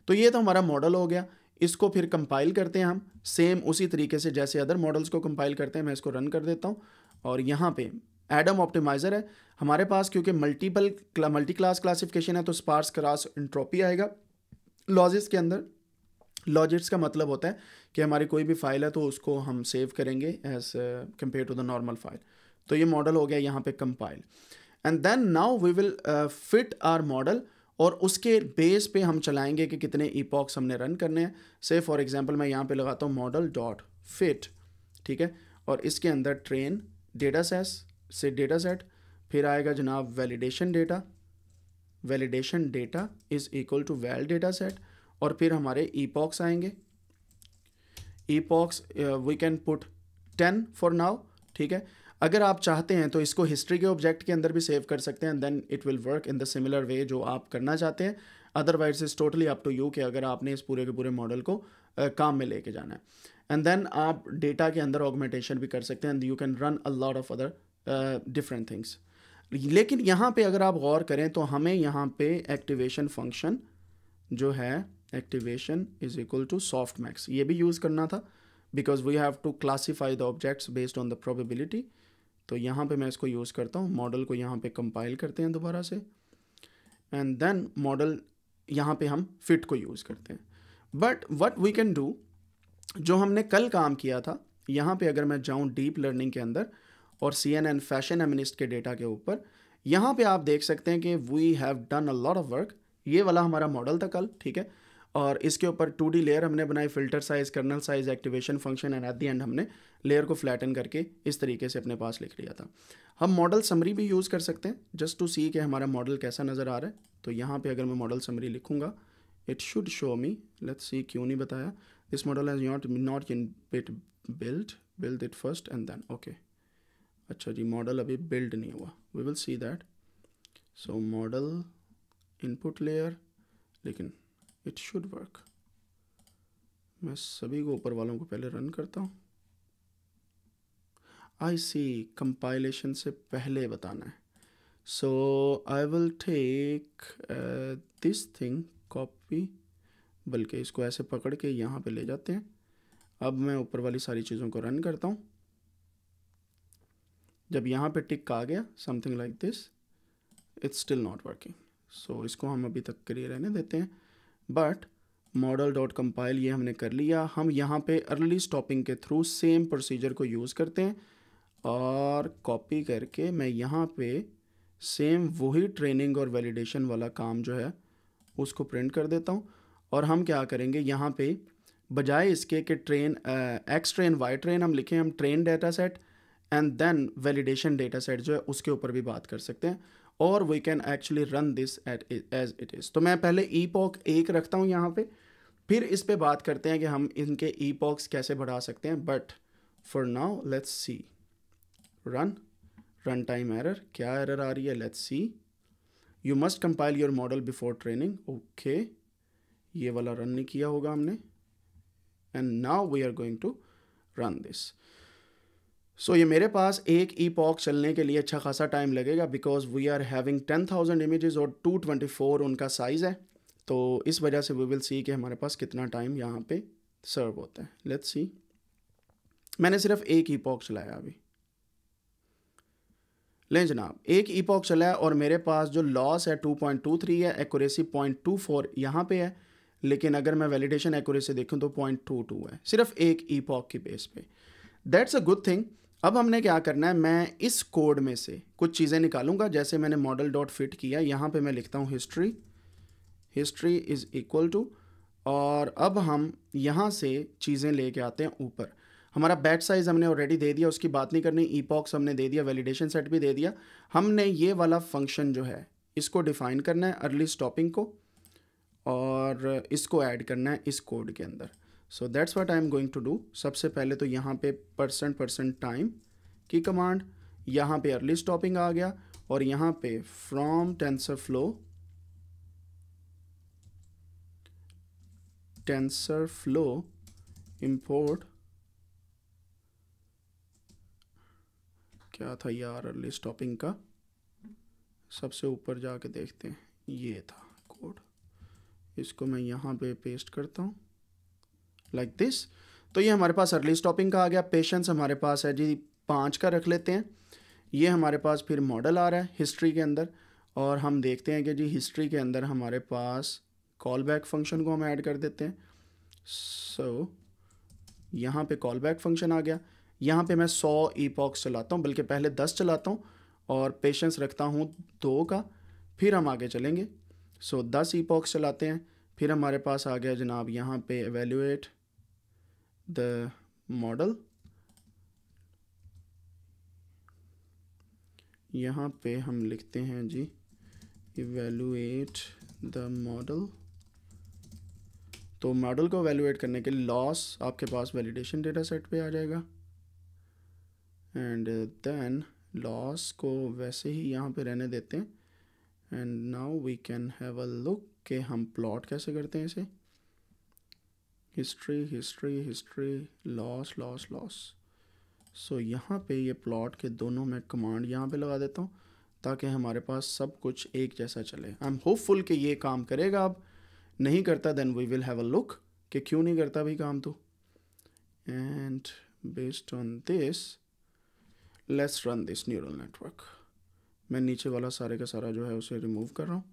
तो ये तो हमारा मॉडल हो गया इसको फिर कंपाइल करते हैं हम सेम उसी तरीके से जैसे अदर मॉडल्स को कंपाइल करते हैं मैं इसको रन कर देता हूँ और यहाँ पे एडम ऑप्टिमाइज़र है हमारे पास क्योंकि मल्टीपल मल्टी क्लास क्लासिफिकेशन है तो स्पार्स क्रास इंट्रोपी आएगा लॉजिस के अंदर लॉजिट्स का मतलब होता है कि हमारी कोई भी फाइल है तो उसको हम सेव करेंगे as compare to the normal file तो ये मॉडल हो गया यहाँ पे compile and then now we will fit our model और उसके बेस पे हम चलाएंगे कि कितने ईपॉक्स हमने रन करने हैं से फॉर एग्जांपल मैं यहाँ पे लगाता हूँ मॉडल डॉट फिट ठीक है और इसके अंदर ट्रेन डेटा सेस से डेटा सेट फिर आएगा जनाब validation data validation data is equal to val data set और फिर हमारे ईपॉक्स आएंगे epochs we can put ten for now ठीक है अगर आप चाहते हैं तो इसको हिस्ट्री के ऑब्जेक्ट के अंदर भी सेव कर सकते हैं then it will work in the similar way जो आप करना चाहते हैं otherwise is totally up to you कि अगर आपने इस पूरे के पूरे मॉडल को काम में लेके जाना है एंड देन आप डेटा के अंदर ऑगमेंटेशन भी कर सकते हैं and you can run a lot of other different things लेकिन यहाँ पे अगर आप गौर करें तो हमें यहाँ पे एक्टिवेशन फंक्शन जो है activation is equal to softmax ये भी यूज़ करना था because we have to classify the objects based on the probability तो यहाँ पे मैं इसको यूज़ करता हूँ मॉडल को यहाँ पे कंपाइल करते हैं दोबारा से एंड देन मॉडल यहाँ पे हम फिट को यूज़ करते हैं but what we can do जो हमने कल काम किया था यहाँ पे अगर मैं जाऊँ डीप लर्निंग के अंदर और C N N fashion MNIST के डेटा के ऊपर यहाँ पे आप देख सकते हैं कि we have done a lot of work ये वाला हमारा मॉडल था कल ठीक है और इसके ऊपर टू लेयर हमने बनाई filter size kernel size activation function and at the end हमने लेयर को फ्लैटन करके इस तरीके से अपने पास लिख लिया था हम मॉडल समरी भी यूज़ कर सकते हैं जस्ट टू सी कि हमारा मॉडल कैसा नज़र आ रहा है तो यहाँ पे अगर मैं मॉडल समरी लिखूँगा it should show me let's see क्यों नहीं बताया this model has not not in bit build build it first and then okay अच्छा जी मॉडल अभी बिल्ड नहीं हुआ we will see that so model input layer लेकिन इट शुड वर्क मैं सभी को ऊपर वालों को पहले रन करता हूँ आई सी कंपाइलेशन से पहले बताना है so I will take this thing copy बल्कि इसको ऐसे पकड़ के यहाँ पे ले जाते हैं अब मैं ऊपर वाली सारी चीज़ों को रन करता हूँ जब यहाँ पे टिक आ गया something like this it's still not working so इसको हम अभी तक के लिए रहने देते हैं बट मॉडल डॉट कंपाइल ये हमने कर लिया हम यहाँ पे अर्ली स्टॉपिंग के थ्रू सेम प्रोसीजर को यूज़ करते हैं और कॉपी करके मैं यहाँ पे सेम वही ट्रेनिंग और वैलिडेशन वाला काम जो है उसको प्रिंट कर देता हूँ और हम क्या करेंगे यहाँ पे बजाय इसके कि train X train Y train हम लिखें हम train data set and then validation data set जो है उसके ऊपर भी बात कर सकते हैं और we can actually run this at as it is तो मैं पहले ई पॉक एक रखता हूँ यहाँ पे फिर इस पे बात करते हैं कि हम इनके ई पॉक्स कैसे बढ़ा सकते हैं but for now let's see run run time error क्या एरर आ रही है let's see you must compile your model before training okay ये वाला रन नहीं किया होगा हमने and now we are going to run this so so, ये मेरे पास एक ई पॉक चलने के लिए अच्छा खासा टाइम लगेगा because we are having ten thousand images और टू ट्वेंटी फोर उनका साइज़ है तो इस वजह से वी विल सी कि हमारे पास कितना टाइम यहाँ पे सर्व होता है लेट्स सी मैंने सिर्फ एक ई पॉक चलाया अभी लें जनाब एक ई पॉक चला है और मेरे पास जो लॉस है टू पॉइंट टू थ्री है एक्यूरेसी पॉइंट टू फोर यहाँ पर है लेकिन अगर मैं वैलिडेशन एक्यूरेसी देखूँ तो पॉइंट टू टू है सिर्फ एक ई पॉक की बेस पे दैट्स अ गुड थिंग अब हमने क्या करना है मैं इस कोड में से कुछ चीज़ें निकालूंगा जैसे मैंने मॉडल डॉट फिट किया यहाँ पे मैं लिखता हूँ history history is equal to और अब हम यहाँ से चीज़ें लेके आते हैं ऊपर हमारा बैच साइज़ हमने ऑलरेडी दे दिया उसकी बात नहीं करनी ईपॉक्स हमने दे दिया वैलिडेशन सेट भी दे दिया हमने ये वाला फंक्शन जो है इसको डिफ़ाइन करना है अर्ली स्टॉपिंग को और इसको ऐड करना है इस कोड के अंदर so that's what I am going to do सबसे पहले तो यहाँ पे परसेंट परसेंट टाइम की कमांड यहाँ पे अर्ली स्टॉपिंग आ गया और यहाँ पे from TensorFlow TensorFlow import क्या था यार अर्ली स्टॉपिंग का सबसे ऊपर जाके देखते हैं ये था कोड इसको मैं यहाँ पे पेस्ट करता हूँ लाइक दिस तो ये हमारे पास अर्ली स्टॉपिंग का आ गया पेशेंस हमारे पास है जी पाँच का रख लेते हैं ये हमारे पास फिर मॉडल आ रहा है हिस्ट्री के अंदर और हम देखते हैं कि जी हिस्ट्री के अंदर हमारे पास कॉल बैक फंक्शन को हम ऐड कर देते हैं सो so, यहाँ पे कॉल बैक फंक्शन आ गया यहाँ पे मैं सौ ई पॉक्स चलाता हूँ बल्कि पहले दस चलाता हूँ और पेशेंस रखता हूँ दो का फिर हम आगे चलेंगे सो so, दस ई पॉक्स चलाते हैं फिर हमारे पास आ गया जनाब यहाँ पे एवेल्यूएट the model यहाँ पे हम लिखते हैं जी evaluate द मॉडल तो मॉडल को evaluate करने के लॉस आपके पास वैलिडेशन डेटा सेट पे आ जाएगा एंड देन लॉस को वैसे ही यहाँ पे रहने देते हैं and now we can have a look के हम प्लॉट कैसे करते हैं इसे history history history loss loss loss so यहाँ पे ये प्लॉट के दोनों में कमांड यहाँ पे लगा देता हूँ ताकि हमारे पास सब कुछ एक जैसा चले आई एम होपफुल कि ये काम करेगा अब नहीं करता then we will have a look कि क्यों नहीं करता भाई काम तो and based on this let's run this neural network मैं नीचे वाला सारे का सारा जो है उसे रिमूव कर रहा हूँ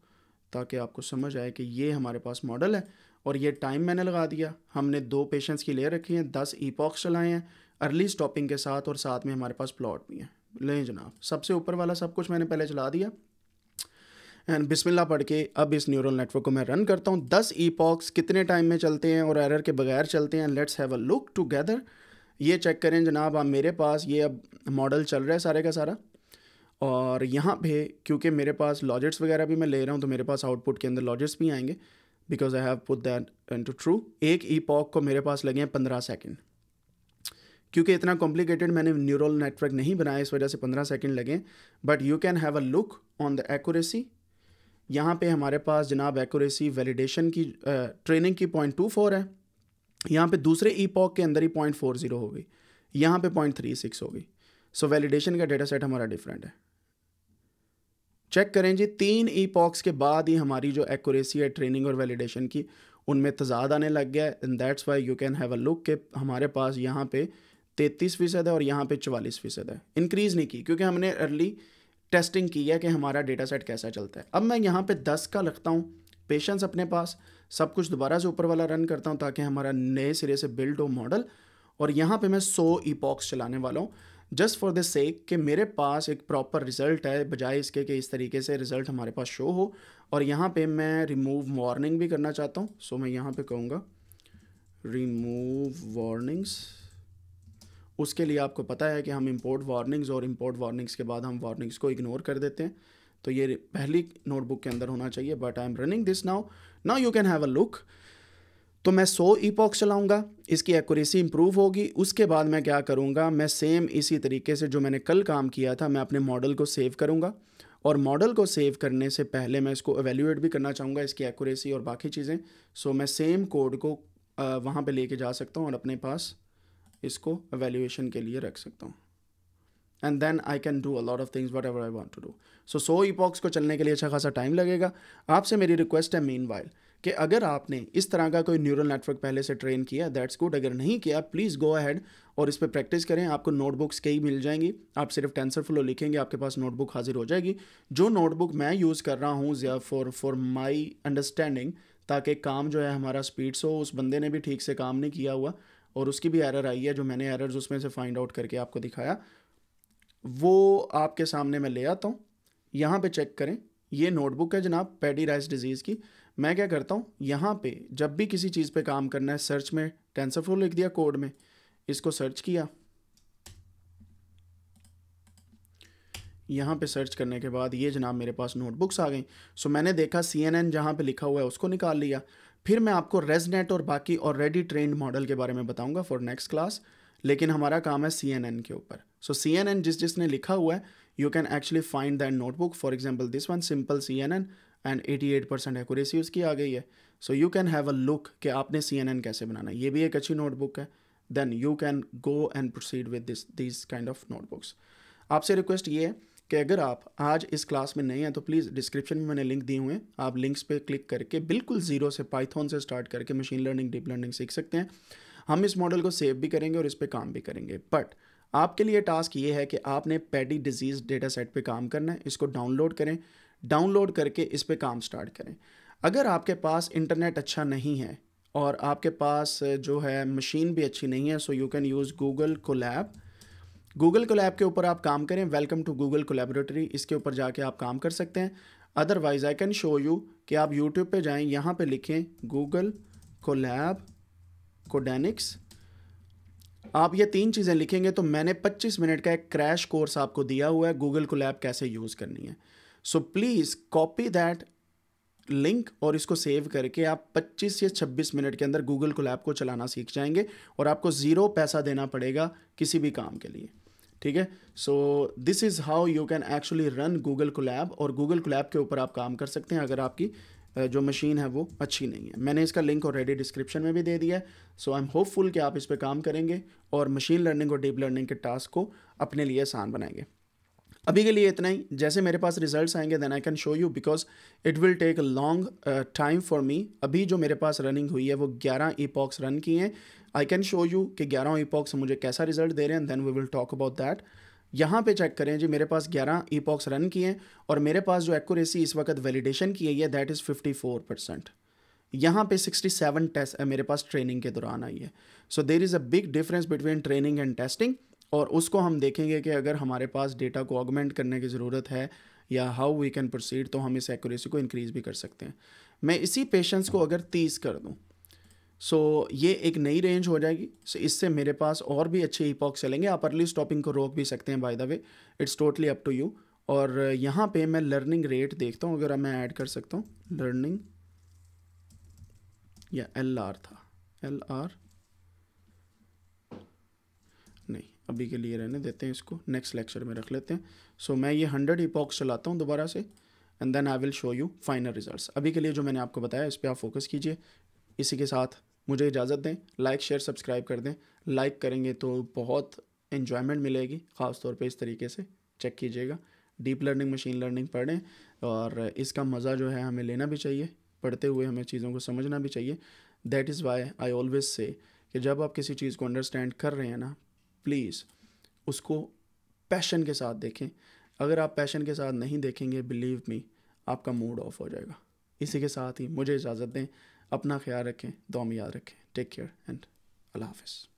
ताकि आपको समझ आए कि ये हमारे पास मॉडल है और ये टाइम मैंने लगा दिया हमने दो पेशेंट्स की ले रखी हैं दस ईपॉक्स चलाए हैं अर्ली स्टॉपिंग के साथ और साथ में हमारे पास प्लॉट भी हैं लें जनाब सबसे ऊपर वाला सब कुछ मैंने पहले चला दिया एंड बिस्मिल्लाह पढ़ के अब इस न्यूरल नेटवर्क को मैं रन करता हूँ दस ईपॉक्स कितने टाइम में चलते हैं और एरर के बगैर चलते हैं let's have a look together ये चेक करें जनाब आप मेरे पास ये अब मॉडल चल रहा है सारे का सारा और यहाँ पे क्योंकि मेरे पास लॉजिट्स वगैरह भी मैं ले रहा हूँ तो मेरे पास आउटपुट के अंदर लॉजिट्स भी आएंगे because I have put that into true एक ई पॉक को मेरे पास लगे हैं पंद्रह सेकेंड क्योंकि इतना कॉम्प्लिकेटेड मैंने न्यूरल नेटवर्क नहीं बनाया इस वजह से पंद्रह सेकेंड लगे but you can have a look on the accuracy यहाँ पे हमारे पास जनाब एक्यूरेसी वैलिडेशन की ट्रेनिंग uh, की पॉइंट टू फोर है यहाँ पे दूसरे ई पॉक के अंदर ही पॉइंट फोर जीरो हो गई यहाँ पे पॉइंट थ्री सिक्स हो गई सो वैलिडेशन का डेटा सेट हमारा डिफरेंट है चेक करें जी तीन ई पॉक्स के बाद ही हमारी जो एक्यूरेसी है ट्रेनिंग और वैलिडेशन की उनमें तजाद आने लग गया है and that's why you can have a look के हमारे पास यहाँ पे तैंतीस फ़ीसद है और यहाँ पे चवालीस फ़ीसद है इंक्रीज़ नहीं की क्योंकि हमने अर्ली टेस्टिंग की है कि हमारा डेटा सेट कैसा चलता है अब मैं यहाँ पे दस का लगता हूँ पेशेंस अपने पास सब कुछ दोबारा से ऊपर वाला रन करता हूँ ताकि हमारा नए सिरे से बिल्ड हो मॉडल और यहाँ पे मैं सौ ई चलाने वाला हूँ जस्ट फॉर द सेक कि मेरे पास एक प्रॉपर रिज़ल्ट है बजाय इसके कि इस तरीके से रिज़ल्ट हमारे पास शो हो और यहाँ पे मैं रिमूव वार्निंग भी करना चाहता हूँ सो so, मैं यहाँ पे कहूँगा रिमूव वार्निंग्स उसके लिए आपको पता है कि हम इम्पोर्ट वार्निंग्स और इम्पोर्ट वार्निंग्स के बाद हम वार्निंग्स को इग्नोर कर देते हैं तो ये पहली नोटबुक के अंदर होना चाहिए but I am running this now now you can have a look तो मैं 100 ईपॉक्स चलाऊंगा इसकी एक्यूरेसी इंप्रूव होगी उसके बाद मैं क्या करूंगा मैं सेम इसी तरीके से जो मैंने कल काम किया था मैं अपने मॉडल को सेव करूंगा और मॉडल को सेव करने से पहले मैं इसको एवेल्यूएट भी करना चाहूँगा इसकी एक्यूरेसी और बाकी चीज़ें सो मैं सेम कोड को वहाँ पर लेके जा सकता हूँ और अपने पास इसको एवेल्यूशन के लिए रख सकता हूँ and then I can do a lot of things whatever I want to do so so epochs को चलने के लिए अच्छा खासा टाइम लगेगा आपसे मेरी रिक्वेस्ट है मेन वाइल कि अगर आपने इस तरह का कोई न्यूरल नेटवर्क पहले से ट्रेन किया दैट्स गुड अगर नहीं किया प्लीज़ गो अहेड और इस पर प्रैक्टिस करें आपको नोटबुक्स कई मिल जाएंगी आप सिर्फ टेंसर फ्लो लिखेंगे आपके पास नोटबुक हाजिर हो जाएगी जो नोटबुक मैं यूज़ कर रहा हूँ ज़िया फॉर फॉर माई अंडरस्टैंडिंग ताकि काम जो है हमारा स्पीड सो उस बंदे ने भी ठीक से काम नहीं किया हुआ और उसकी भी एरर आई है जो मैंने एरर्स उसमें से फाइंड आउट करके आपको दिखाया वो आपके सामने मैं ले आता हूँ यहाँ पे चेक करें ये नोटबुक है जनाब पेडी राइस डिजीज़ की मैं क्या करता हूँ यहाँ पे जब भी किसी चीज़ पे काम करना है सर्च में टेंसरफ्लो लिख दिया कोड में इसको सर्च किया यहाँ पे सर्च करने के बाद ये जनाब मेरे पास नोटबुक्स आ गई सो मैंने देखा सी एन एन जहाँ पर लिखा हुआ है उसको निकाल लिया फिर मैं आपको रेजनेट और बाकी और रेडी ट्रेंड मॉडल के बारे में बताऊँगा फॉर नेक्स्ट क्लास लेकिन हमारा काम है सी एन एन के ऊपर सो सी एन एन जिस जिसने लिखा हुआ है you can actually find that notebook for example this one simple C N N and 88 percent accuracy उसकी आ गई है so you can have a look कि आपने सी एन एन कैसे बनाना है ये भी एक अच्छी नोटबुक है then you can go and proceed with this this kind of notebooks आपसे रिक्वेस्ट ये है कि अगर आप आज इस क्लास में नहीं हैं तो प्लीज़ डिस्क्रिप्शन में मैंने लिंक दिए हुए हैं आप लिंक्स पे क्लिक करके बिल्कुल जीरो से पाइथन से स्टार्ट करके मशीन लर्निंग डीप लर्निंग सीख सकते हैं हम इस मॉडल को सेव भी करेंगे और इस पर काम भी करेंगे बट आपके लिए टास्क ये है कि आपने पैडी डिजीज़ डेटा सेट पर काम करना है इसको डाउनलोड करें डाउनलोड करके इस पर काम स्टार्ट करें अगर आपके पास इंटरनेट अच्छा नहीं है और आपके पास जो है मशीन भी अच्छी नहीं है so you can use Google Colab Google Colab के ऊपर आप काम करें वेलकम टू गूगल कोलेबोरेटरी इसके ऊपर जाके आप काम कर सकते हैं otherwise I can show you कि आप यूट्यूब पे जाएं यहाँ पे लिखें गूगल कोलैब कोडेनिक्स आप ये तीन चीज़ें लिखेंगे तो मैंने 25 मिनट का एक क्रैश कोर्स आपको दिया हुआ है गूगल कोलैब कैसे यूज़ करनी है so please copy that link और इसको सेव करके आप 25 या 26 मिनट के अंदर गूगल को लैब को चलाना सीख जाएंगे और आपको ज़ीरो पैसा देना पड़ेगा किसी भी काम के लिए ठीक है so this is how you can actually run Google Colab और गूगल को लैब के ऊपर आप काम कर सकते हैं अगर आपकी जो मशीन है वो अच्छी नहीं है मैंने इसका लिंक ऑलरेडी डिस्क्रिप्शन में भी दे दिया है सो आई एम होपफुल कि आप इस पर काम करेंगे और मशीन लर्निंग और डीप लर्निंग के टास्क को अपने लिए आसान बनाएंगे अभी के लिए इतना ही जैसे मेरे पास रिजल्ट्स आएंगे then I can show you because it will take long time for me अभी जो मेरे पास रनिंग हुई है वो 11 ईपॉक्स रन किए हैं आई कैन शो यू कि 11 ईपॉक्स मुझे कैसा रिजल्ट दे रहे हैं then we will talk about that यहाँ पे चेक करें जी मेरे पास 11 ईपॉक्स रन किए हैं और मेरे पास जो एक्यूरेसी इस वक्त वैलिडेशन की है दैट इज़ 54 परसेंट यहाँ पे 67 टेस्ट मेरे पास ट्रेनिंग के दौरान आई है so there is a big difference between training and testing और उसको हम देखेंगे कि अगर हमारे पास डेटा को ऑगमेंट करने की ज़रूरत है या हाउ वी कैन प्रोसीड तो हम इस एक्यूरेसी को इंक्रीज़ भी कर सकते हैं मैं इसी पेशेंस को अगर तीस कर दूँ सो so, ये एक नई रेंज हो जाएगी सो so, इससे मेरे पास और भी अच्छे ईपॉक्स चलेंगे आप अर्ली स्टॉपिंग को रोक भी सकते हैं by the way it's totally up to you और यहाँ पे मैं लर्निंग रेट देखता हूँ अगर मैं ऐड कर सकता हूँ लर्निंग या एल आर था एल आर अभी के लिए रहने देते हैं इसको नेक्स्ट लेक्चर में रख लेते हैं सो so, मैं ये हंड्रेड ईपॉक्स चलाता हूँ दोबारा से and then I will show you final results अभी के लिए जो मैंने आपको बताया इस पर आप फोकस कीजिए इसी के साथ मुझे इजाज़त दें लाइक शेयर सब्सक्राइब कर दें लाइक करेंगे तो बहुत इन्जॉयमेंट मिलेगी ख़ास तौर पे इस तरीके से चेक कीजिएगा डीप लर्निंग मशीन लर्निंग पढ़ें और इसका मज़ा जो है हमें लेना भी चाहिए पढ़ते हुए हमें चीज़ों को समझना भी चाहिए that is why I always say कि जब आप किसी चीज़ को अंडरस्टैंड कर रहे हैं ना प्लीज़ उसको पैशन के साथ देखें अगर आप पैशन के साथ नहीं देखेंगे बिलीव मी आपका मूड ऑफ हो जाएगा इसी के साथ ही मुझे इजाज़त दें अपना ख्याल रखें दो याद रखें टेक केयर एंड अल्लाह हाफिज़